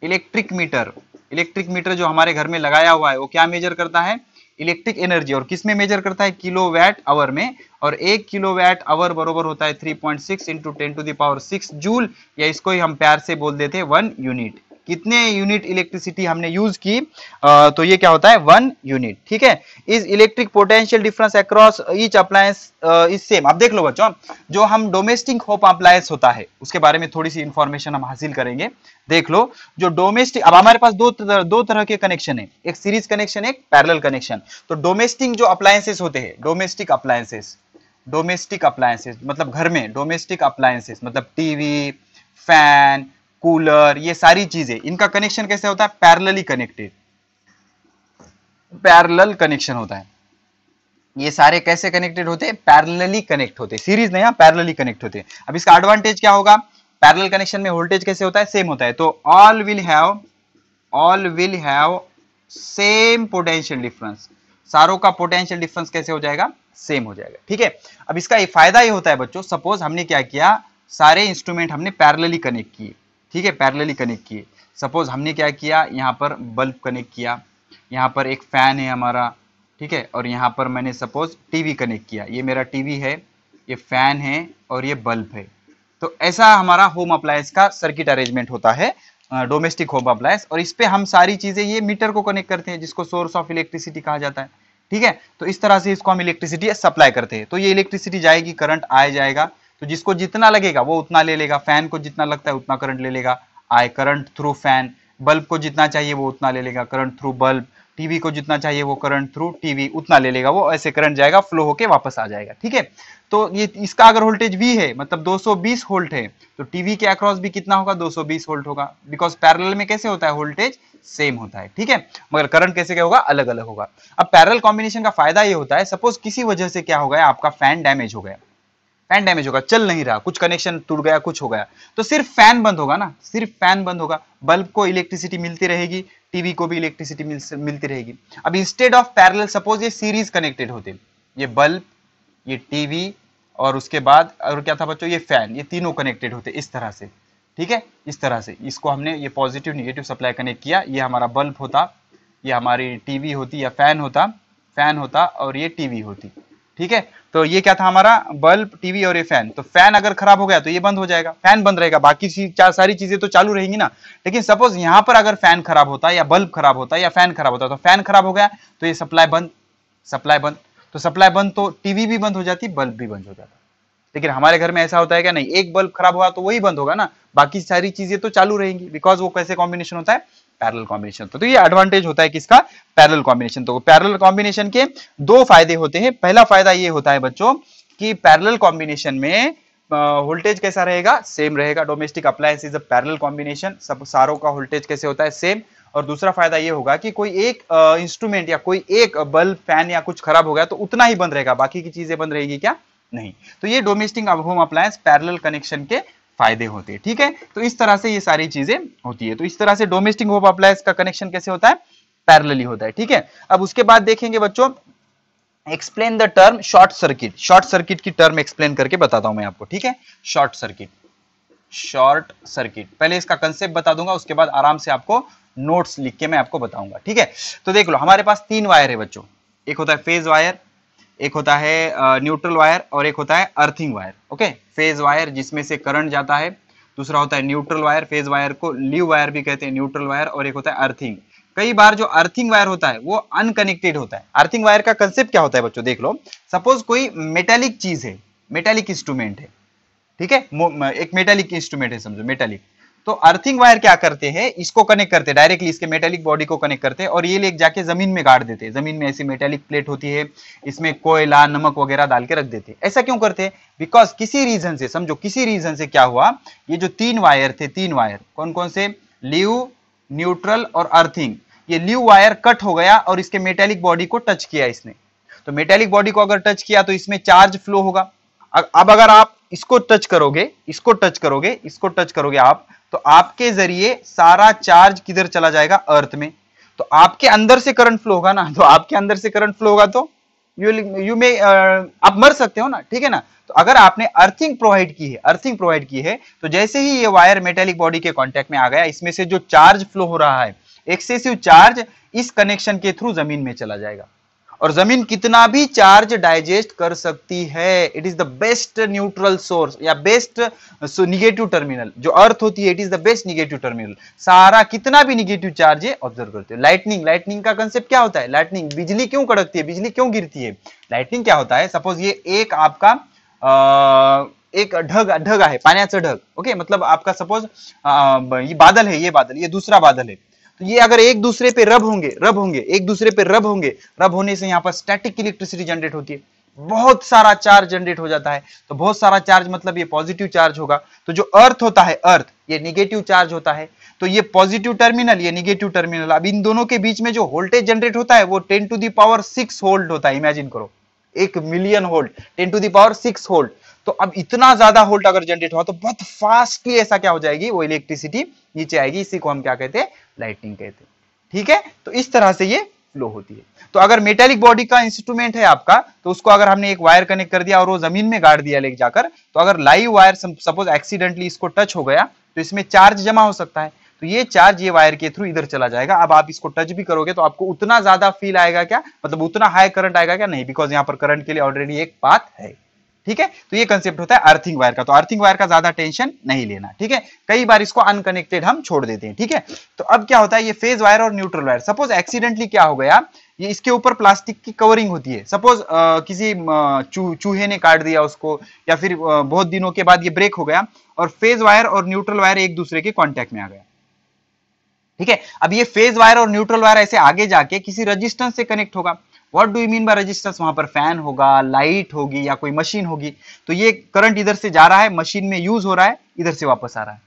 electric meter electric meter जो हमारे घर में लगाया हुआ है वो क्या मेजर करता है इलेक्ट्रिक एनर्जी और किस में मेजर करता है किलो वैट आवर में और एक किलो वैट आवर बरोबर होता है three point six into ten to the power six joule या इसको ही हम प्यार से बोल देते हैं वन यूनिट कितने यूनिट इलेक्ट्रिसिटी हमने यूज की आ, तो ये क्या होता है वन यूनिट ठीक है इस electric potential difference across each appliance is same आप देख लो बच्चों जो हम डोमेस्टिक होप अप्लायंस होता है उसके बारे में थोड़ी सी इंफॉर्मेशन हम हासिल करेंगे देख लो जो डोमेस्टिक अब हमारे पास दो तर, दो तरह के कनेक्शन है एक सीरीज कनेक्शन एक पैरेलल कनेक्शन तो डोमेस्टिक जो अप्लायंसेस होते हैं डोमेस्टिक अप्लायंसेस डोमेस्टिक अप्लायंसेस मतलब घर में डोमेस्टिक अप्लायंसेस मतलब टीवी फैन कूलर ये सारी चीजें इनका कनेक्शन कैसे होता है पैरलली कनेक्टेड पैरल कनेक्शन होता है ये सारे कैसे कनेक्टेड होते हैं पैरलली कनेक्ट होते सीरीज नहीं पैरलली कनेक्ट होते अब इसका एडवांटेज क्या होगा पैरल कनेक्शन में वोल्टेज कैसे होता है सेम होता है तो all will have all will have same potential difference सारों का पोटेंशियल डिफरेंस कैसे हो जाएगा सेम हो जाएगा ठीक है अब इसका फायदा ये होता है बच्चों सपोज हमने क्या किया सारे इंस्ट्रूमेंट हमने पैरलली कनेक्ट किए ठीक है पैरेलली कनेक्ट किए सपोज हमने क्या किया यहाँ पर बल्ब कनेक्ट किया यहाँ पर एक फ़ैन है हमारा ठीक है और यहाँ पर मैंने सपोज टीवी कनेक्ट किया ये मेरा टीवी है ये फ़ैन है और ये बल्ब है तो ऐसा हमारा होम अप्लायंस का सर्किट अरेंजमेंट होता है डोमेस्टिक होम अप्लायंस और इस पर हम सारी चीज़ें ये मीटर को कनेक्ट करते हैं जिसको सोर्स ऑफ इलेक्ट्रिसिटी कहा जाता है ठीक है तो इस तरह से इसको हम इलेक्ट्रिसिटी सप्लाई करते हैं तो ये इलेक्ट्रिसिटी जाएगी करंट आए जाएगा तो जिसको जितना लगेगा वो उतना ले लेगा फैन को जितना लगता है उतना करंट ले लेगा I current through fan bulb को जितना चाहिए वो उतना ले लेगा करंट थ्रू बल्ब टीवी को जितना चाहिए वो करंट थ्रू टीवी उतना ले लेगा वो ऐसे करंट जाएगा फ्लो होके वापस आ जाएगा ठीक है तो ये इसका अगर वोल्टेज वी है मतलब 220 होल्ट है तो टीवी के अक्रॉस भी कितना होगा 220 होल्ट होगा बिकॉज पैरेलल में कैसे होता है वोल्टेज सेम होता है ठीक है मगर करंट कैसे क्या होगा अलग अलग होगा अब पैरल कॉम्बिनेशन का फायदा ये होता है सपोज किसी वजह से क्या हो गया आपका फैन डैमेज हो गया फैन डैमेज होगा चल नहीं रहा कुछ कनेक्शन टूट गया कुछ हो गया तो सिर्फ फैन बंद होगा ना सिर्फ फैन बंद होगा बल्ब को इलेक्ट्रिसिटी मिलती रहेगी टीवी को भी इलेक्ट्रिसिटी मिल, मिलती रहेगी अब इंस्टेड ऑफ पैरेलल सपोज ये सीरीज कनेक्टेड होते ये बल्ब ये टीवी और उसके बाद और क्या था बच्चों ये फैन ये तीनों कनेक्टेड होते इस तरह से ठीक है इस तरह से इसको हमने ये पॉजिटिव निगेटिव सप्लाई कनेक्ट किया ये हमारा बल्ब होता ये हमारी टीवी होती या फैन होता फैन होता और ये टीवी होती ठीक है तो ये क्या था हमारा बल्ब टीवी और ये फैन तो फैन अगर खराब हो गया तो ये बंद हो जाएगा फैन बंद रहेगा बाकी चार सारी चीजें तो चालू रहेंगी ना लेकिन सपोज यहां पर अगर फैन खराब होता या बल्ब खराब होता या फैन खराब होता तो फैन खराब हो गया तो ये सप्लाई बंद सप्लाई बंद तो सप्लाई बंद तो टीवी भी बंद हो जाती बल्ब भी बंद हो जाता लेकिन हमारे घर में ऐसा होता है क्या नहीं एक बल्ब खराब हुआ तो वही बंद होगा ना बाकी सारी चीजें तो चालू रहेंगी बिकॉज वो कैसे कॉम्बिनेशन होता है पैरल कॉम्बिनेशन तो, ये एडवांटेज होता है किसका पैरल कॉम्बिनेशन तो पैरल कॉम्बिनेशन के दो फायदे होते हैं पहला फायदा ये होता है बच्चों कि पैरल कॉम्बिनेशन में वोल्टेज कैसा रहेगा सेम रहेगा domestic appliance is a parallel combination सब सारों का वोल्टेज कैसे होता है सेम और दूसरा फायदा ये होगा कि कोई एक इंस्ट्रूमेंट या कोई एक बल्ब फैन या कुछ खराब हो गया तो उतना ही बंद रहेगा बाकी की चीजें बंद रहेगी क्या नहीं तो ये domestic home appliance parallel connection के फायदे होते हैं ठीक है तो इस तरह से ये सारी चीजें होती है तो इस तरह से डोमेस्टिक होप अप्लाइज का कनेक्शन कैसे होता है पैरेलली होता है ठीक है अब उसके बाद देखेंगे बच्चों explain the term short circuit short circuit की टर्म एक्सप्लेन करके बताता हूं मैं आपको ठीक है शॉर्ट सर्किट शॉर्ट सर्किट पहले इसका कंसेप्ट बता दूंगा उसके बाद आराम से आपको नोट्स लिख के मैं आपको बताऊंगा ठीक है तो देख लो हमारे पास तीन वायर है बच्चों एक होता है फेज वायर एक होता है न्यूट्रल वायर और एक होता है earthing wire okay phase wire जिसमें से करंट जाता है दूसरा होता है न्यूट्रल वायर फेज वायर को लीव वायर भी कहते हैं न्यूट्रल वायर और एक होता है अर्थिंग कई बार जो अर्थिंग वायर होता है वो अनकनेक्टेड होता है अर्थिंग वायर का कंसेप्ट क्या होता है बच्चों देख लो सपोज कोई मेटेलिक चीज है मेटेलिक इंस्ट्रूमेंट है ठीक है एक मेटेलिक इंस्ट्रूमेंट है समझो मेटेलिक तो अर्थिंग वायर क्या करते हैं इसको कनेक्ट करते हैं डायरेक्टली इसके मेटेलिक बॉडी को कनेक्ट करते हैं और ये लेक जाके जमीन में गाड़ देते हैं जमीन में ऐसी मेटेलिक प्लेट होती है इसमें कोयला नमक वगैरह डाल के रख देते हैं ऐसा क्यों करते हैं बिकॉज किसी रीजन से समझो किसी रीजन से क्या हुआ ये जो तीन वायर थे तीन वायर कौन कौन से लिव न्यूट्रल और अर्थिंग ये लिव वायर कट हो गया और इसके मेटेलिक बॉडी को टच किया इसने तो मेटेलिक बॉडी को अगर टच किया तो इसमें चार्ज फ्लो होगा अब अगर आप इसको टच करोगे इसको टच करोगे इसको टच करोगे आप तो आपके जरिए सारा चार्ज किधर चला जाएगा अर्थ में तो आपके अंदर से करंट फ्लो होगा ना तो आपके अंदर से करंट फ्लो होगा तो यू यू मे आप मर सकते हो ना ठीक है ना तो अगर आपने अर्थिंग प्रोवाइड की है अर्थिंग प्रोवाइड की है तो जैसे ही ये वायर मेटेलिक बॉडी के कॉन्टेक्ट में आ गया इसमें से जो चार्ज फ्लो हो रहा है एक्सेसिव चार्ज इस कनेक्शन के थ्रू जमीन में चला जाएगा और जमीन कितना भी चार्ज डाइजेस्ट कर सकती है it is the best neutral source या बेस्ट निगेटिव टर्मिनल जो अर्थ होती है it is the best negative terminal सारा कितना भी निगेटिव चार्ज है ऑब्जर्व करते हो लाइटनिंग लाइटनिंग का कंसेप्ट क्या होता है लाइटनिंग बिजली क्यों कड़कती है बिजली क्यों गिरती है लाइटनिंग क्या होता है सपोज ये एक आपका आ, एक ढग ढग है पानी ढग ओके मतलब आपका सपोज ये बादल है ये बादल ये दूसरा बादल है तो ये अगर एक दूसरे पे रब होंगे रब होंगे एक दूसरे पे रब होंगे रब होने से यहाँ पर स्टैटिक इलेक्ट्रिसिटी जनरेट होती है बहुत सारा चार्ज जनरेट हो जाता है तो बहुत सारा चार्ज मतलब ये पॉजिटिव चार्ज होगा तो जो अर्थ होता है अर्थ ये निगेटिव चार्ज होता है तो ये पॉजिटिव टर्मिनल ये निगेटिव टर्मिनल अब इन दोनों के बीच में जो वोल्टेज जनरेट होता है वो ten to the power six volt होता है इमेजिन करो एक million volt ten to the power six volt तो अब इतना ज्यादा होल्ड अगर जनरेट हुआ तो बहुत फास्टली ऐसा क्या हो जाएगी वो इलेक्ट्रिसिटी नीचे आएगी इसी को हम क्या कहते हैं लाइटनिंग कहते हैं ठीक है तो इस तरह से ये फ्लो होती है तो अगर मेटेलिक बॉडी का इंस्ट्रूमेंट है आपका तो उसको अगर हमने एक वायर कनेक्ट कर दिया और वो जमीन में गाड़ दिया लेके जाकर तो अगर लाइव वायर सपोज एक्सीडेंटली इसको टच हो गया तो इसमें चार्ज जमा हो सकता है तो ये चार्ज ये वायर के थ्रू इधर चला जाएगा अब आप इसको टच भी करोगे तो आपको उतना ज्यादा फील आएगा क्या मतलब उतना हाई करंट आएगा क्या नहीं बिकॉज यहाँ पर करंट के लिए ऑलरेडी एक पाथ है ठीक है तो ये कंसेप्ट होता है अर्थिंग वायर का तो अर्थिंग वायर का ज्यादा टेंशन नहीं लेना ठीक है कई बार इसको अनकनेक्टेड हम छोड़ देते हैं ठीक है तो अब क्या होता है ये फेज वायर और न्यूट्रल वायर सपोज एक्सीडेंटली क्या हो गया ये इसके ऊपर प्लास्टिक की कवरिंग होती है सपोज किसी चू, चूहे ने काट दिया उसको या फिर आ, बहुत दिनों के बाद ये ब्रेक हो गया और फेज वायर और न्यूट्रल वायर एक दूसरे के कॉन्टेक्ट में आ गया ठीक है अब ये फेज वायर और न्यूट्रल वायर ऐसे आगे जाके किसी रजिस्टेंस से कनेक्ट होगा what do you mean by resistance वहां पर फैन होगा लाइट होगी या कोई मशीन होगी तो ये करंट इधर से जा रहा है मशीन में यूज हो रहा है इधर से वापस आ रहा है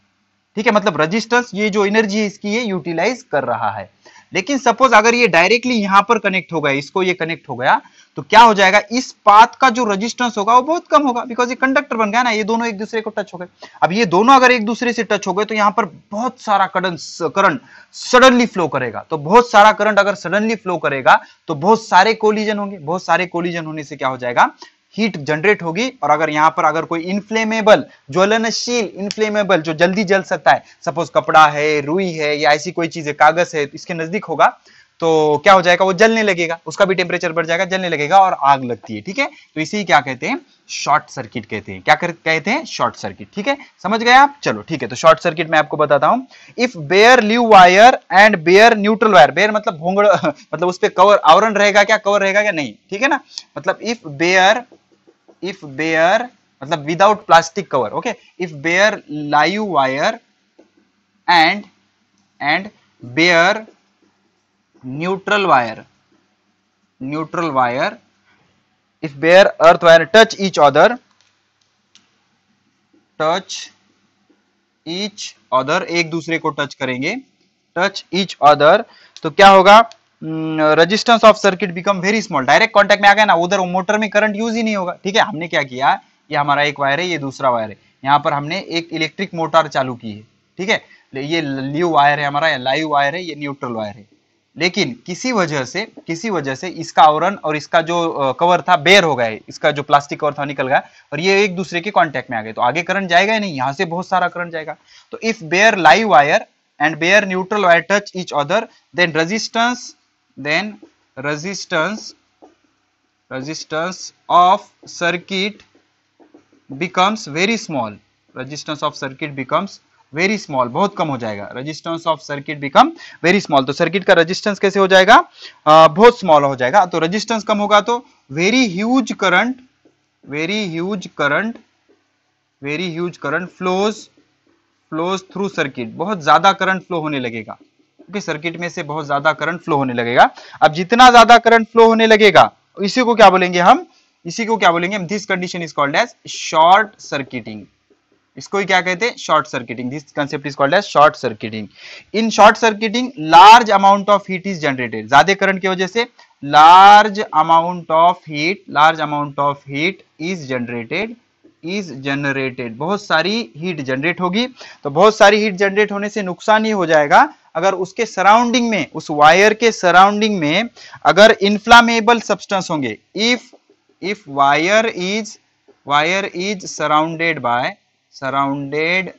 ठीक है मतलब रजिस्टेंस ये जो एनर्जी है इसकी ये यूटिलाइज कर रहा है लेकिन सपोज अगर ये डायरेक्टली यहां पर कनेक्ट हो गया इसको ये कनेक्ट हो गया तो क्या हो जाएगा इस पाथ का जो रेजिस्टेंस होगा वो बहुत कम होगा बिकॉज ये कंडक्टर बन गया ना ये दोनों एक दूसरे को टच हो गए अब ये दोनों अगर एक दूसरे से टच हो गए तो यहाँ पर बहुत सारा करंट सडनली फ्लो करेगा तो बहुत सारा करंट अगर सडनली फ्लो करेगा तो बहुत सारे कोलिजन होंगे बहुत सारे कोलिजन होने से क्या हो जाएगा हीट जनरेट होगी और अगर यहाँ पर अगर कोई इनफ्लेमेबल ज्वलनशील इनफ्लेमेबल जो जल्दी जल सकता है सपोज कपड़ा है रुई है या ऐसी कोई चीज है कागज है इसके नजदीक होगा तो क्या हो जाएगा वो जलने लगेगा उसका भी टेम्परेचर बढ़ जाएगा जलने लगेगा और आग लगती है ठीक है तो इसी क्या कहते हैं शॉर्ट सर्किट कहते हैं क्या कहते हैं शॉर्ट सर्किट ठीक है समझ गए आप चलो ठीक है तो शॉर्ट सर्किट में आपको बताता हूं if bare live wire and bare neutral wire bare मतलब भोंगड़ मतलब उस पर कवर आवरण रहेगा क्या कवर रहेगा क्या नहीं ठीक है ना मतलब इफ बेयर इफ बेयर मतलब without plastic cover okay if bare live wire and and bare neutral wire neutral wire if bare earth wire touch each other touch each other एक दूसरे को टच करेंगे टच ईच other तो क्या होगा resistance of circuit become very small direct contact में आ गया ना उधर मोटर में करंट यूज ही नहीं होगा ठीक है हमने क्या किया ये हमारा एक वायर है ये दूसरा वायर है यहाँ पर हमने एक इलेक्ट्रिक मोटर चालू की है ठीक है ये लिव वायर है हमारा लाइव वायर है ये न्यूट्रल वायर है लेकिन किसी वजह से किसी वजह से इसका आवरण और इसका जो कवर था बेयर हो गया इसका जो प्लास्टिक कवर था निकल गया और ये एक दूसरे के कांटेक्ट में आ गए तो आगे करंट जाएगा नहीं यहाँ से बहुत सारा करंट जाएगा तो if bare live wire and bare neutral wire touch each other then resistance then resistance resistance of circuit becomes very small resistance of circuit becomes very small बहुत कम हो जाएगा resistance of circuit become very small तो circuit का resistance कैसे हो जाएगा बहुत स्मॉल हो जाएगा तो रजिस्टेंस कम होगा तो very huge current very huge current very huge current flows flows through circuit बहुत ज्यादा करंट फ्लो होने लगेगा के सर्किट में से बहुत ज्यादा करंट फ्लो होने लगेगा अब जितना ज्यादा करंट फ्लो होने लगेगा इसी को क्या बोलेंगे हम इसी को क्या बोलेंगे this condition is called as short circuiting इसको ही क्या कहते हैं short circuiting this concept is called as short circuiting in short circuiting large amount of heat is generated ज्यादा करंट की वजह से large amount of heat large amount of heat is generated is generated बहुत सारी heat generate होगी तो बहुत सारी हीट जनरेट होने से नुकसान ही हो जाएगा अगर उसके सराउंडिंग में उस वायर के सराउंडिंग में अगर इन्फ्लामेबल सब्सटेंस होंगे if if wire is wire is surrounded by surrounded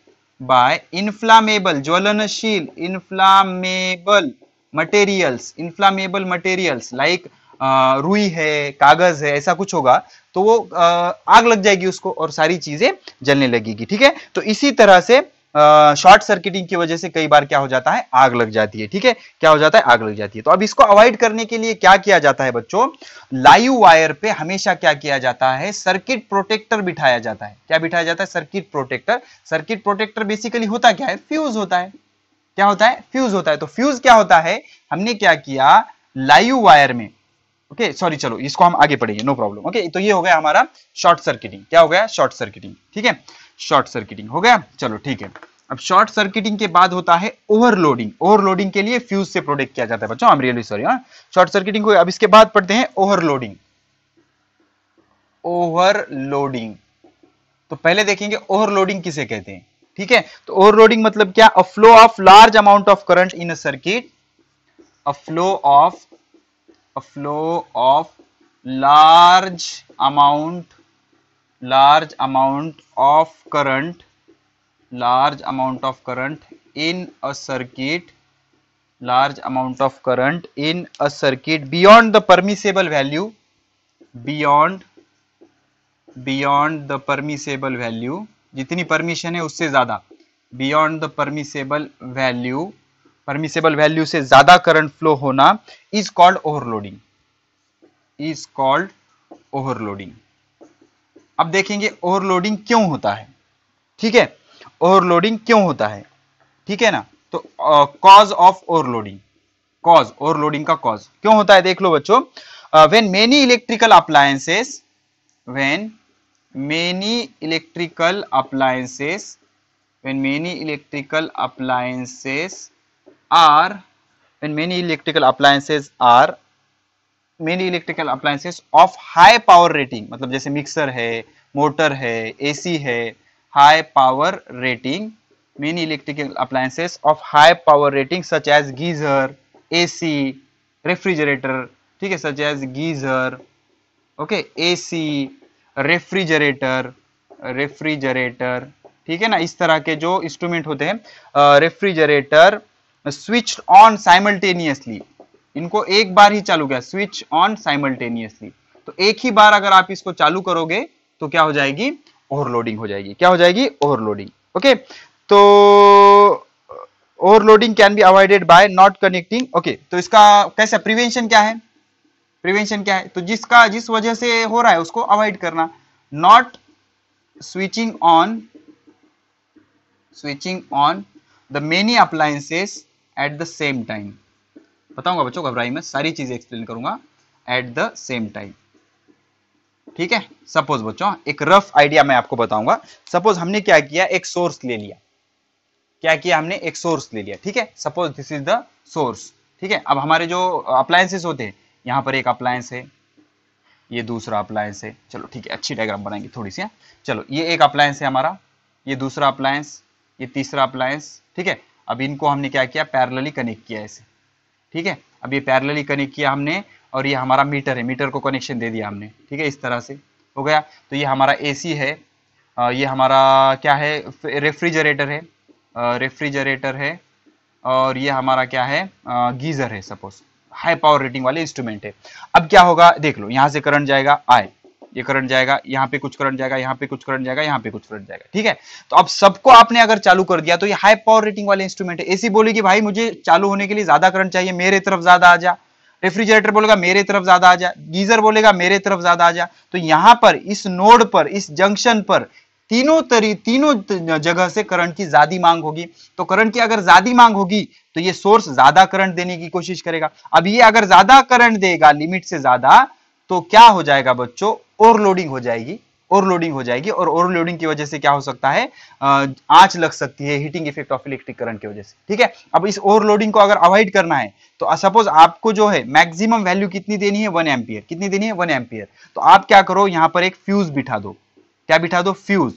by inflammable ज्वलनशील inflammable materials inflammable materials like रुई है कागज है ऐसा कुछ होगा तो वो आग लग जाएगी उसको और सारी चीजें जलने लगेगी ठीक है तो इसी तरह से शॉर्ट सर्किटिंग की वजह से कई बार क्या हो जाता है आग लग जाती है ठीक है क्या हो जाता है आग लग जाती है तो अब इसको अवॉइड करने के लिए क्या किया जाता है बच्चों लाइव वायर पे हमेशा क्या किया जाता है सर्किट प्रोटेक्टर बिठाया जाता है क्या बिठाया जाता है circuit protector circuit protector basically होता क्या है फ्यूज होता है क्या होता है फ्यूज होता है तो फ्यूज क्या होता है हमने क्या किया लाइव वायर में ओके okay, सॉरी चलो इसको हम आगे पढ़ेंगे नो प्रॉब्लम ओके तो ये हो गया हमारा शॉर्ट सर्किटिंग क्या हो गया शॉर्ट सर्किटिंग ठीक है शॉर्ट सर्किटिंग हो गया चलो ठीक है अब शॉर्ट सर्किटिंग के बाद होता है ओवरलोडिंग ओवरलोडिंग के लिए फ्यूज से प्रोटेक्ट किया जाता है बच्चों I am really sorry short circuiting को अब इसके बाद पढ़ते हैं ओवरलोडिंग ओवरलोडिंग तो पहले देखेंगे ओवरलोडिंग किसे कहते हैं ठीक है तो ओवरलोडिंग मतलब क्या a flow of large amount of current in a circuit a flow of a flow of large amount large amount of current large amount of current in a circuit large amount of current in a circuit beyond the permissible value beyond beyond the permissible value जितनी permission है उससे ज़्यादा beyond the permissible value permissible value से ज़्यादा current flow होना is called overloading is called overloading अब देखेंगे overloading क्यों होता है ठीक है ओवरलोडिंग क्यों होता है ठीक है ना तो cause of overloading cause overloading का कॉज क्यों होता है देख लो बच्चों when many electrical appliances when many electrical appliances when many electrical appliances are when many electrical appliances are many electrical appliances of high power rating मतलब जैसे mixer है मोटर है एसी है high power rating many electrical appliances of high power rating such as geyser AC refrigerator ठीक है such as geyser okay AC refrigerator refrigerator ठीक है ना इस तरह के जो इंस्ट्रूमेंट होते हैं रेफ्रिजरेटर स्विच ऑन साइमल्टेनियसली इनको एक बार ही चालू किया स्विच ऑन साइमल्टेनियसली तो एक ही बार अगर आप इसको चालू करोगे तो क्या हो जाएगी ओवरलोडिंग हो जाएगी क्या हो जाएगी ओवरलोडिंग ओके तो overloading can be avoided by not connecting okay तो इसका कैसा प्रिवेंशन क्या है प्रिवेंशन क्या है तो जिसका जिस वजह से हो रहा है उसको अवॉइड करना not switching on switching on the many appliances at the same time बताऊंगा बच्चों घबराई में सारी चीज़ें एक्सप्लेन करूंगा एट द सेम टाइम ठीक है सपोज बच्चों एक रफ आइडिया मैं आपको बताऊंगा सपोज हमने क्या किया एक सोर्स ले लिया क्या किया हमने एक सोर्स ले लिया ठीक है suppose this is the source ठीक है अब हमारे जो अप्लायंसेस होते हैं यहां पर एक अप्लायंस है ये दूसरा अप्लायंस है चलो ठीक है अच्छी डायग्राम बनाएंगे थोड़ी सी है? हाँ। चलो ये एक अप्लायंस है हमारा ये दूसरा अप्लायंस ये तीसरा अप्लायंस ठीक है अब इनको हमने क्या किया पैरलली कनेक्ट किया इसे ठीक है अब ये पैरेलली कनेक्ट किया हमने और ये हमारा मीटर है मीटर को कनेक्शन दे दिया हमने ठीक है इस तरह से हो गया तो ये हमारा एसी है ये हमारा क्या है रेफ्रिजरेटर है रेफ्रिजरेटर है और ये हमारा क्या है गीज़र है सपोज हाई पावर रेटिंग वाले इंस्ट्रूमेंट है अब क्या होगा देख लो यहाँ से करंट जाएगा आई ये करंट जाएगा यहाँ पे कुछ करंट जाएगा यहाँ पे कुछ करंट जाएगा यहाँ पे कुछ करंट जाएगा ठीक है तो अब सबको आपने अगर चालू कर दिया तो ये हाई पावर रेटिंग वाले इंस्ट्रूमेंट है एसी बोलेगी कि भाई मुझे चालू होने के लिए ज्यादा करंट चाहिए मेरे तरफ ज्यादा आ जा रेफ्रिजरेटर बोलेगा मेरे तरफ ज्यादा आ जा गीजर बोलेगा मेरे तरफ ज्यादा आ जा तो यहाँ पर इस नोड पर इस जंक्शन पर तीनों तरी तीनों जगह से करंट की ज्यादा मांग होगी तो करंट की अगर ज्यादा मांग होगी तो ये सोर्स ज्यादा करंट देने की कोशिश करेगा अब ये अगर ज्यादा करंट देगा लिमिट से ज्यादा तो क्या हो जाएगा बच्चों ओवरलोडिंग हो जाएगी ओवरलोडिंग हो जाएगी और ओवरलोडिंग की वजह से क्या हो सकता है आंच लग सकती है heating effect of electric current की वजह से ठीक है अब इस ओवरलोडिंग को अगर अवॉइड करना है तो सपोज आपको जो है मैक्सिमम वैल्यू कितनी देनी है वन एम्पियर कितनी देनी है वन एम्पियर तो आप क्या करो यहाँ पर एक फ्यूज बिठा दो क्या बिठा दो फ्यूज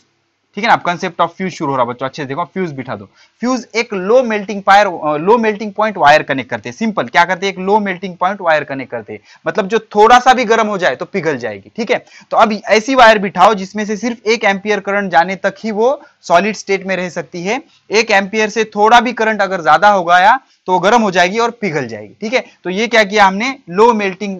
ठीक है ना आप कंसेप्ट ऑफ फ्यूज शुरू हो रहा बच्चों अच्छे से देखो फ्यूज बिठा दो फ्यूज एक low melting wire low melting point wire connect करते हैं सिंपल क्या करते हैं एक low melting point wire connect करते हैं मतलब जो थोड़ा सा भी गर्म हो जाए तो पिघल जाएगी ठीक है तो अब ऐसी वायर बिठाओ जिसमें से सिर्फ एक एम्पियर करंट जाने तक ही वो सॉलिड स्टेट में रह सकती है एक एम्पियर से थोड़ा भी करंट अगर ज्यादा हो गया तो गर्म हो जाएगी और पिघल जाएगी ठीक है तो ये क्या किया हमने low melting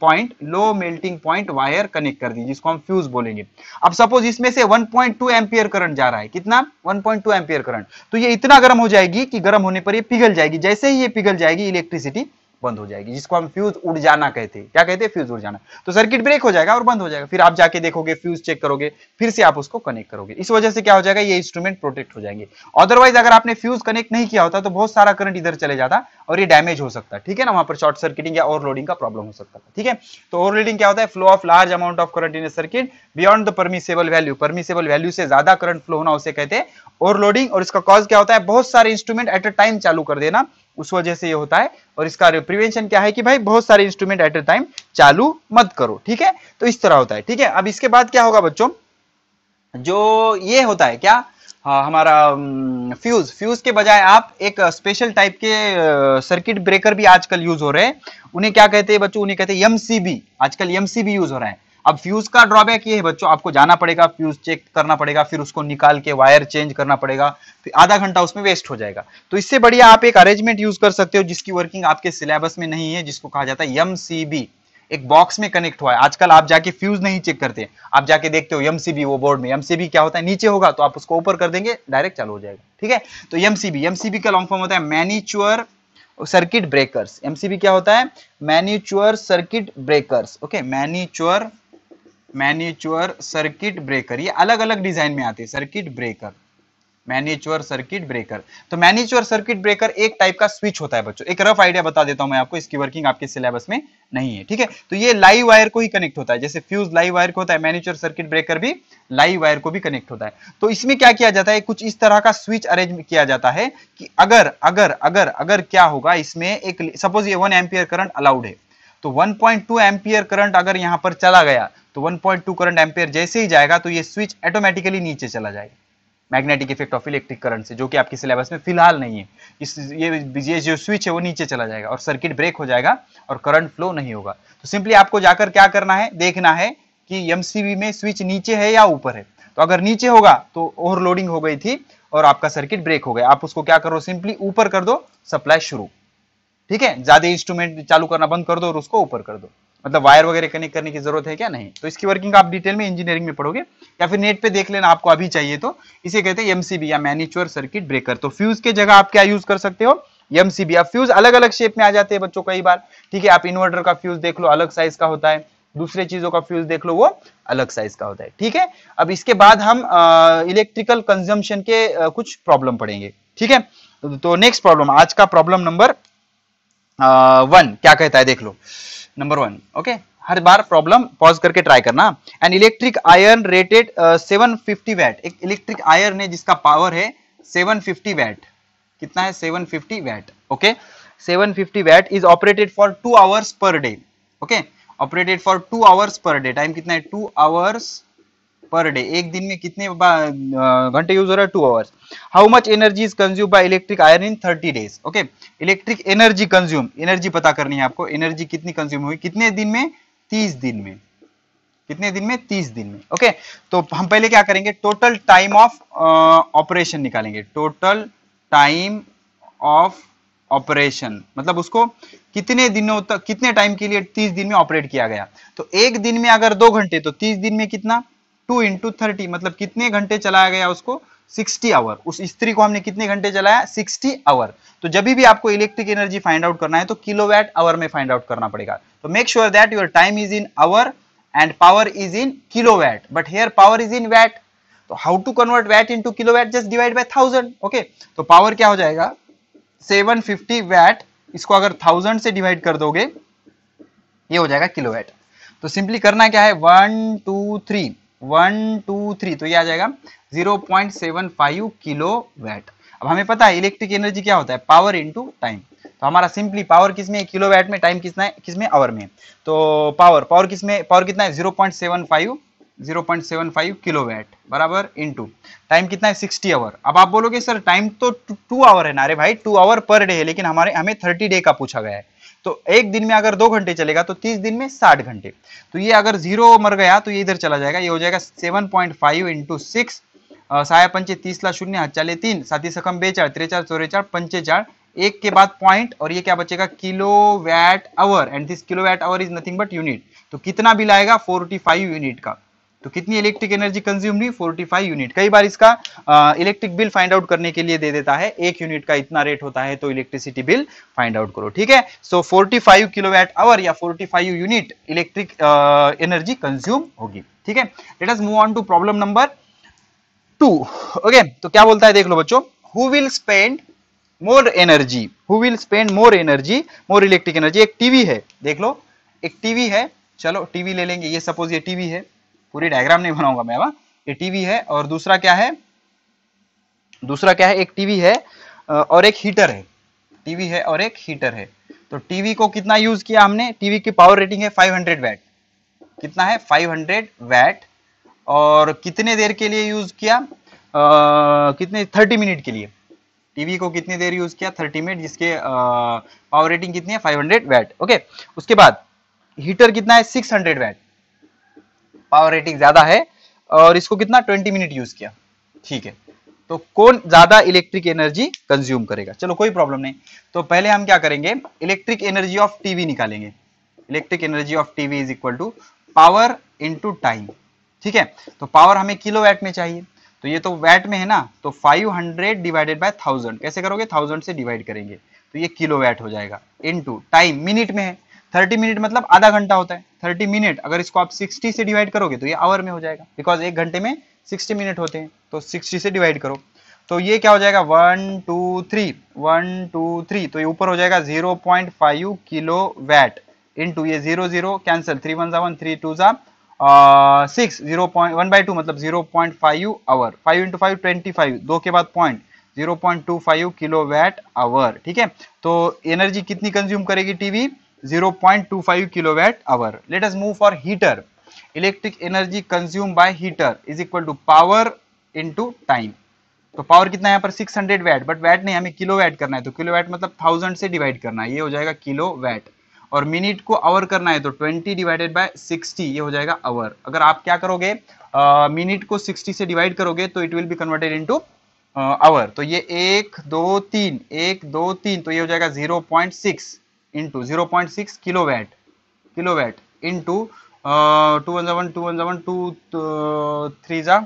point low melting point wire connect कर दी जिसको हम फ्यूज बोलेंगे अब सपोज इसमें से 1.2 पॉइंट एम्पियर करंट जा रहा है कितना 1.2 पॉइंट एम्पियर करंट तो ये इतना गर्म हो जाएगी कि गर्म होने पर ये पिघल जाएगी जैसे ही ये पिघल जाएगी इलेक्ट्रिसिटी बंद हो जाएगी जिसको हम फ्यूज उड़ जाना कहते हैं क्या कहते हैं फ्यूज उड़ जाना तो सर्किट ब्रेक हो जाएगा और बंद हो जाएगा फिर आप जाके देखोगे फ्यूज चेक करोगे फिर से आप उसको कनेक्ट करोगे इस वजह से क्या हो जाएगा ये इंस्ट्रूमेंट प्रोटेक्ट हो जाएंगे अदरवाइज अगर आपने फ्यूज कनेक्ट नहीं किया होता तो बहुत सारा करंट इधर चले जाता और ये डैमेज हो सकता है ठीक है ना वहां पर शॉर्ट सर्किटिंग या ओवरलोडिंग का प्रॉब्लम हो सकता है ठीक है तो ओवरलोडिंग क्या होता है flow of large amount of current in a circuit beyond the permissible value permissible value से ज्यादा करंट फ्लो होना उसे कहते हैं ओवरलोडिंग और इसका कॉज क्या होता है बहुत सारे इंस्ट्रूमेंट एट अ टाइम चालू कर देना उस वजह से ये होता है और इसका प्रिवेंशन क्या है कि भाई बहुत सारे इंस्ट्रूमेंट एट ए टाइम चालू मत करो ठीक है तो इस तरह होता है ठीक है अब इसके बाद क्या होगा बच्चों जो ये होता है क्या हाँ, हमारा फ्यूज फ्यूज के बजाय आप एक स्पेशल टाइप के सर्किट ब्रेकर भी आजकल यूज हो रहे हैं उन्हें क्या कहते हैं बच्चों उन्हें कहते हैं एमसीबी आजकल एमसीबी यूज हो रहा है अब फ्यूज का ड्रॉबैक ये है बच्चों आपको जाना पड़ेगा फ्यूज चेक करना पड़ेगा फिर उसको निकाल के वायर चेंज करना पड़ेगा फिर आधा घंटा उसमें वेस्ट हो जाएगा तो इससे बढ़िया आप एक अरेंजमेंट यूज कर सकते हो जिसकी वर्किंग आपके सिलेबस में नहीं है जिसको कहा जाता है एम एक बॉक्स में कनेक्ट हुआ है आजकल आप जाके फ्यूज नहीं चेक करते आप जाके देखते हो एमसीबी वो बोर्ड में एमसीबी क्या होता है नीचे होगा तो आप उसको ऊपर कर देंगे डायरेक्ट चालू हो जाएगा ठीक है तो एमसीबी एमसीबी का लॉन्ग फॉर्म होता है मैन्यूचुअर सर्किट ब्रेकर्स एमसीबी क्या होता है miniature circuit breakers okay miniature miniature circuit breaker ये अलग अलग डिजाइन में आते हैं circuit breaker miniature circuit breaker तो मैन्यूचुअर सर्किट ब्रेकर एक टाइप का स्विच होता है बच्चों एक रफ आइडिया बता देता हूं मैं आपको इसकी वर्किंग आपके सिलेबस में नहीं है ठीक है तो ये लाइव वायर को ही कनेक्ट होता है जैसे फ्यूज लाइव वायर को होता है मैन्यूचुअर सर्किट ब्रेकर भी लाइव वायर को भी कनेक्ट होता है तो इसमें क्या किया जाता है कुछ इस तरह का स्विच अरेंज किया जाता है कि अगर अगर अगर अगर क्या होगा इसमें एक सपोज ये वन एम्पियर करंट अलाउड है तो 1.2 एम्पियर करंट अगर यहां पर चला गया तो 1.2 करंट एम्पेयर जैसे ही जाएगा तो ये स्विच ऑटोमेटिकली नीचे चला जाएगा magnetic effect of electric current से जो कि आपके सिलेबस में फिलहाल नहीं है इस ये ये जो स्विच है वो नीचे चला जाएगा और सर्किट ब्रेक हो जाएगा और करंट फ्लो नहीं होगा तो सिंपली आपको जाकर क्या करना है देखना है कि एम में स्विच नीचे है या ऊपर है तो अगर नीचे होगा तो ओवरलोडिंग हो गई थी और आपका सर्किट ब्रेक हो गया आप उसको क्या करो सिंपली ऊपर कर दो सप्लाई शुरू ठीक है ज्यादा इंस्ट्रूमेंट चालू करना बंद कर दो और उसको ऊपर कर दो मतलब वायर वगैरह कनेक्ट करने की जरूरत है क्या नहीं तो इसकी वर्किंग आप डिटेल में इंजीनियरिंग में पढ़ोगे या फिर नेट पे देख लेना आपको अभी चाहिए तो इसे कहते हैं एमसीबी या मैन्यूचर सर्किट ब्रेकर तो फ्यूज के जगह आप क्या यूज कर सकते हो एमसीबी या फ्यूज अलग अलग शेप में आ जाते हैं बच्चों कई बार ठीक है आप इन्वर्टर का फ्यूज देख लो अलग साइज का होता है दूसरे चीजों का फ्यूज देख लो वो अलग साइज का होता है ठीक है अब इसके बाद हम इलेक्ट्रिकल कंजम्पशन के आ, कुछ प्रॉब्लम पढ़ेंगे ठीक है तो नेक्स्ट प्रॉब्लम आज का प्रॉब्लम नंबर वन क्या कहता है देख लो नंबर वन ओके हर बार प्रॉब्लम पॉज करके ट्राई करना and electric iron rated seven fifty watt एक इलेक्ट्रिक आयरन है जिसका पावर है सेवन फिफ्टी वैट कितना है seven fifty watt okay seven fifty watt is operated for two hours per day okay operated for two hours per day time कितना है two hours per day एक दिन में कितने घंटे यूज हो रहा है two hours how much energy is consume by electric iron in thirty days okay electric energy consume energy पता करनी है आपको एनर्जी कितनी कंज्यूम हुई कितने दिन में तीस दिन में कितने दिन में तीस दिन में ओके okay? तो हम पहले क्या करेंगे टोटल टाइम ऑफ ऑपरेशन निकालेंगे टोटल टाइम ऑफ ऑपरेशन मतलब उसको कितने दिनों तक कितने टाइम के लिए तीस दिन में ऑपरेट किया गया तो एक दिन में अगर दो घंटे तो तीस दिन में कितना टू इंटू थर्टी मतलब कितने घंटे चलाया गया उसको 60 आवर उस स्त्री को हमने कितने घंटे चलाया 60 आवर तो जब भी आपको इलेक्ट्रिक एनर्जी फाइंड आउट करना है तो किलोवैट आवर में फाइंड आउट करना पड़ेगा तो make sure that your time is in hour and power is in kilowatt but here power is in watt तो how to convert watt in into kilowatt just divide by thousand okay तो power क्या हो जाएगा 750 VAT इसको अगर thousand से divide कर दोगे ये हो जाएगा किलोवैट तो सिंपली करना क्या है one two three one two three तो ये आ जाएगा zero point seven five kilo watt अब हमें पता है इलेक्ट्रिक एनर्जी क्या होता है पावर इंटू टाइम तो हमारा सिंपली पावर किस में किलो वैट में टाइम कितना है किस में आवर में तो पावर पावर किस में पावर कितना है zero point seven five zero point seven five kilo watt बराबर इंटू टाइम कितना है सिक्सटी आवर अब आप बोलोगे सर टाइम तो टू आवर है ना अरे भाई टू आवर पर डे है लेकिन हमारे हमें थर्टी डे का पूछा गया है तो एक दिन में अगर दो घंटे चलेगा तो तीस दिन में साठ घंटे तो ये अगर जीरो मर गया तो ये इधर चला जाएगा ये हो जाएगा seven point five into six साया पंचे तीसला शून्य हातचाले तीन साथी सकम चौरे चार पंचे चार एक के बाद पॉइंट और ये क्या बचेगा kilo watt hour and this kilo watt hour is nothing but unit तो कितना बिल आएगा फोर्टी फाइव यूनिट का तो कितनी इलेक्ट्रिक एनर्जी कंज्यूम हुई 45 यूनिट कई बार इसका इलेक्ट्रिक बिल फाइंड आउट करने के लिए दे देता है एक यूनिट का इतना रेट होता है तो इलेक्ट्रिसिटी बिल फाइंड आउट करो ठीक है so forty five kilowatt hour या forty five unit electric energy consume होगी ठीक है let us move on to problem number two okay तो क्या बोलता है देख लो बच्चों who will spend more energy who will spend more energy more electric energy एक टीवी है देख लो एक टीवी है चलो टीवी ले लेंगे ये सपोज ये टीवी है पूरी डायग्राम नहीं बनाऊंगा मैं वहां ये टीवी है और दूसरा क्या है दूसरा क्या है एक टीवी है और एक हीटर है टीवी है और एक हीटर है तो टीवी को कितना यूज किया हमने टीवी की पावर रेटिंग है 500 वैट कितना है 500 वैट और कितने देर के लिए यूज किया आ, कितने 30 मिनट के लिए टीवी को कितनी देर यूज किया 30 मिनट जिसके पावर रेटिंग कितनी है 500 वैट ओके उसके बाद हीटर कितना है 600 वैट पावर रेटिंग ज्यादा है और इसको कितना 20 मिनट यूज किया ठीक है तो कौन ज्यादा इलेक्ट्रिक एनर्जी कंज्यूम करेगा चलो कोई प्रॉब्लम नहीं तो पहले हम क्या करेंगे इलेक्ट्रिक एनर्जी ऑफ टीवी निकालेंगे electric energy of TV is equal to power into time ठीक है तो पावर हमें किलो वैट में चाहिए तो ये तो वैट में है ना तो 500 डिवाइडेड बाय 1000 कैसे करोगे 1000 से डिवाइड करेंगे तो ये किलो वैट हो जाएगा टू टाइम मिनट में है थर्टी मिनट मतलब आधा घंटा होता है थर्टी मिनट अगर इसको आप सिक्सटी से डिवाइड करोगे तो ये आवर में हो जाएगा बिकॉज एक घंटे में सिक्सटी मिनट होते हैं तो सिक्सटी से डिवाइड करो तो ये क्या हो जाएगा one two three one two three तो ये ऊपर हो जाएगा zero point five kilo watt into ये zero zero cancel three one जा थ्री टू जा six zero point one by two मतलब zero point five hour five into five twenty five दो के बाद point zero point two five kilo watt hour ठीक है तो एनर्जी कितनी कंज्यूम करेगी TV 0.25 kilowatt hour. Let us move for heater. Electric energy consumed by heater is equal to power into time. तो power कितना यहाँ पर 600 वैट बट वैट नहीं हमें किलो वैट करना है तो किलो वैट मतलब थाउजेंड से डिवाइड करना है ये हो जाएगा किलो वैट और मिनट को आवर करना है तो 20 डिवाइडेड बाय 60 ये हो जाएगा आवर अगर आप क्या करोगे मिनट uh, को 60 से डिवाइड करोगे तो it will be converted into hour तो ये एक दो तीन एक दो तीन तो ये हो जाएगा 0.6 into into 0.6 kilowatt kilowatt into uh, 2 one 1 2 1 1 two three जा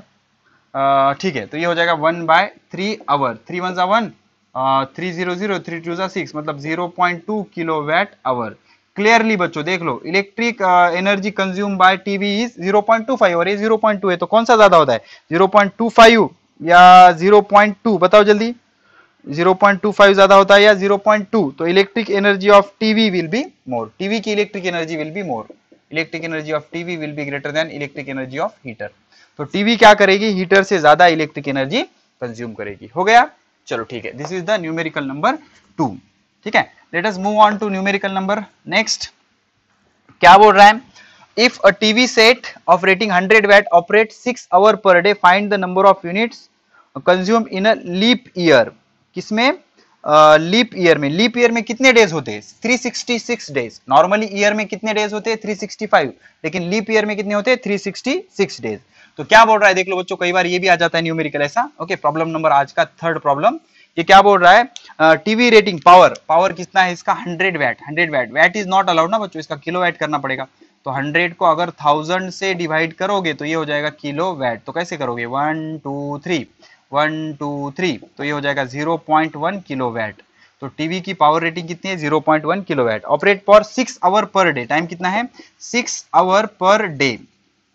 uh, ठीक है तो ये हो जाएगा one by three hour three one जा one three zero zero three two जा सिक्स मतलब zero point two kilo watt hour clearly बच्चों देख लो electric energy consume by TV is zero point two five और ये जीरो पॉइंट टू है तो कौन सा ज्यादा होता है जीरो पॉइंट टू फाइव या जीरो पॉइंट टू बताओ जल्दी 0.25 ज्यादा होता है या 0.2 तो electric energy of TV will be more TV की electric energy will be more electric energy of TV will be greater than electric energy of heater तो टीवी क्या करेगी हीटर से ज्यादा इलेक्ट्रिक एनर्जी कंज्यूम करेगी हो गया चलो ठीक है this is the numerical number two ठीक है let us move on to numerical number next क्या बोल रहा है if a TV set of rating hundred watt operate six hour per day find the number of units consume in a leap year किसमें leap year में leap year में कितने days होते हैं 366 डेज नॉर्मली ईयर में कितने days होते हैं 365 लेकिन लीप ईयर में कितने होते हैं 366 डेज तो क्या बोल रहा है देख लो बच्चों कई बार ये भी आ जाता है न्यूमेरिकल ऐसा ओके प्रॉब्लम नंबर आज का थर्ड प्रॉब्लम ये क्या बोल रहा है टीवी रेटिंग पावर पावर कितना है इसका hundred watt hundred watt watt is not allowed ना बच्चों इसका किलो वैट करना पड़ेगा तो हंड्रेड को अगर थाउजेंड से डिवाइड करोगे तो ये हो जाएगा किलो वैट तो कैसे करोगे one two three one two three तो ये हो जाएगा zero point one kilo watt तो टीवी की पावर रेटिंग कितनी है zero point one kilo watt operate for six hour per day time कितना है सिक्स आवर पर डे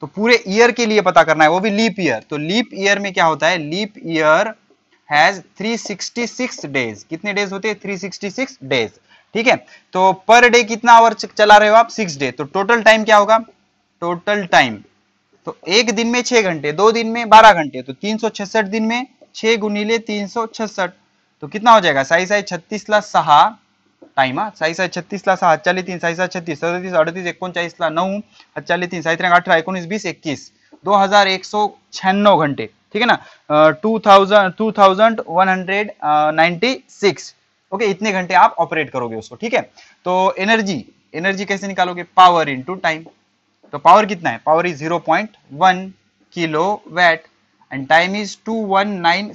तो पूरे ईयर के लिए पता करना है वो भी लीप ईयर तो लीप ईयर में क्या होता है लीप ईयर हैज 366 डेज कितने डेज होते हैं 366 डेज ठीक है तो पर डे कितना आवर चला रहे हो आप सिक्स डे तो टोटल टाइम क्या होगा टोटल टाइम तो एक दिन में छह घंटे दो दिन में बारह घंटे तो तीन सौ छसठ दिन में छह गुनीले तीन सौ छसठ तो कितना हो जाएगा साई साई छत्तीस ला सहा टाइम हाँ? साई साई छत्तीस ला सहा चालीस तीन साई साई छत्तीस सदतीस अडतीस एक चालीस ला नौ चालीस तीन साई साईत्र्यांग अठारह एकोणीस बीस इक्कीस दो हजार एक सौ छियानव घंटे ठीक है ना two thousand two thousand one hundred ninety six okay इतने घंटे आप ऑपरेट करोगे उसको ठीक है तो एनर्जी एनर्जी कैसे निकालोगे पावर इंटू टाइम तो पावर कितना है power is one kilo watt and time is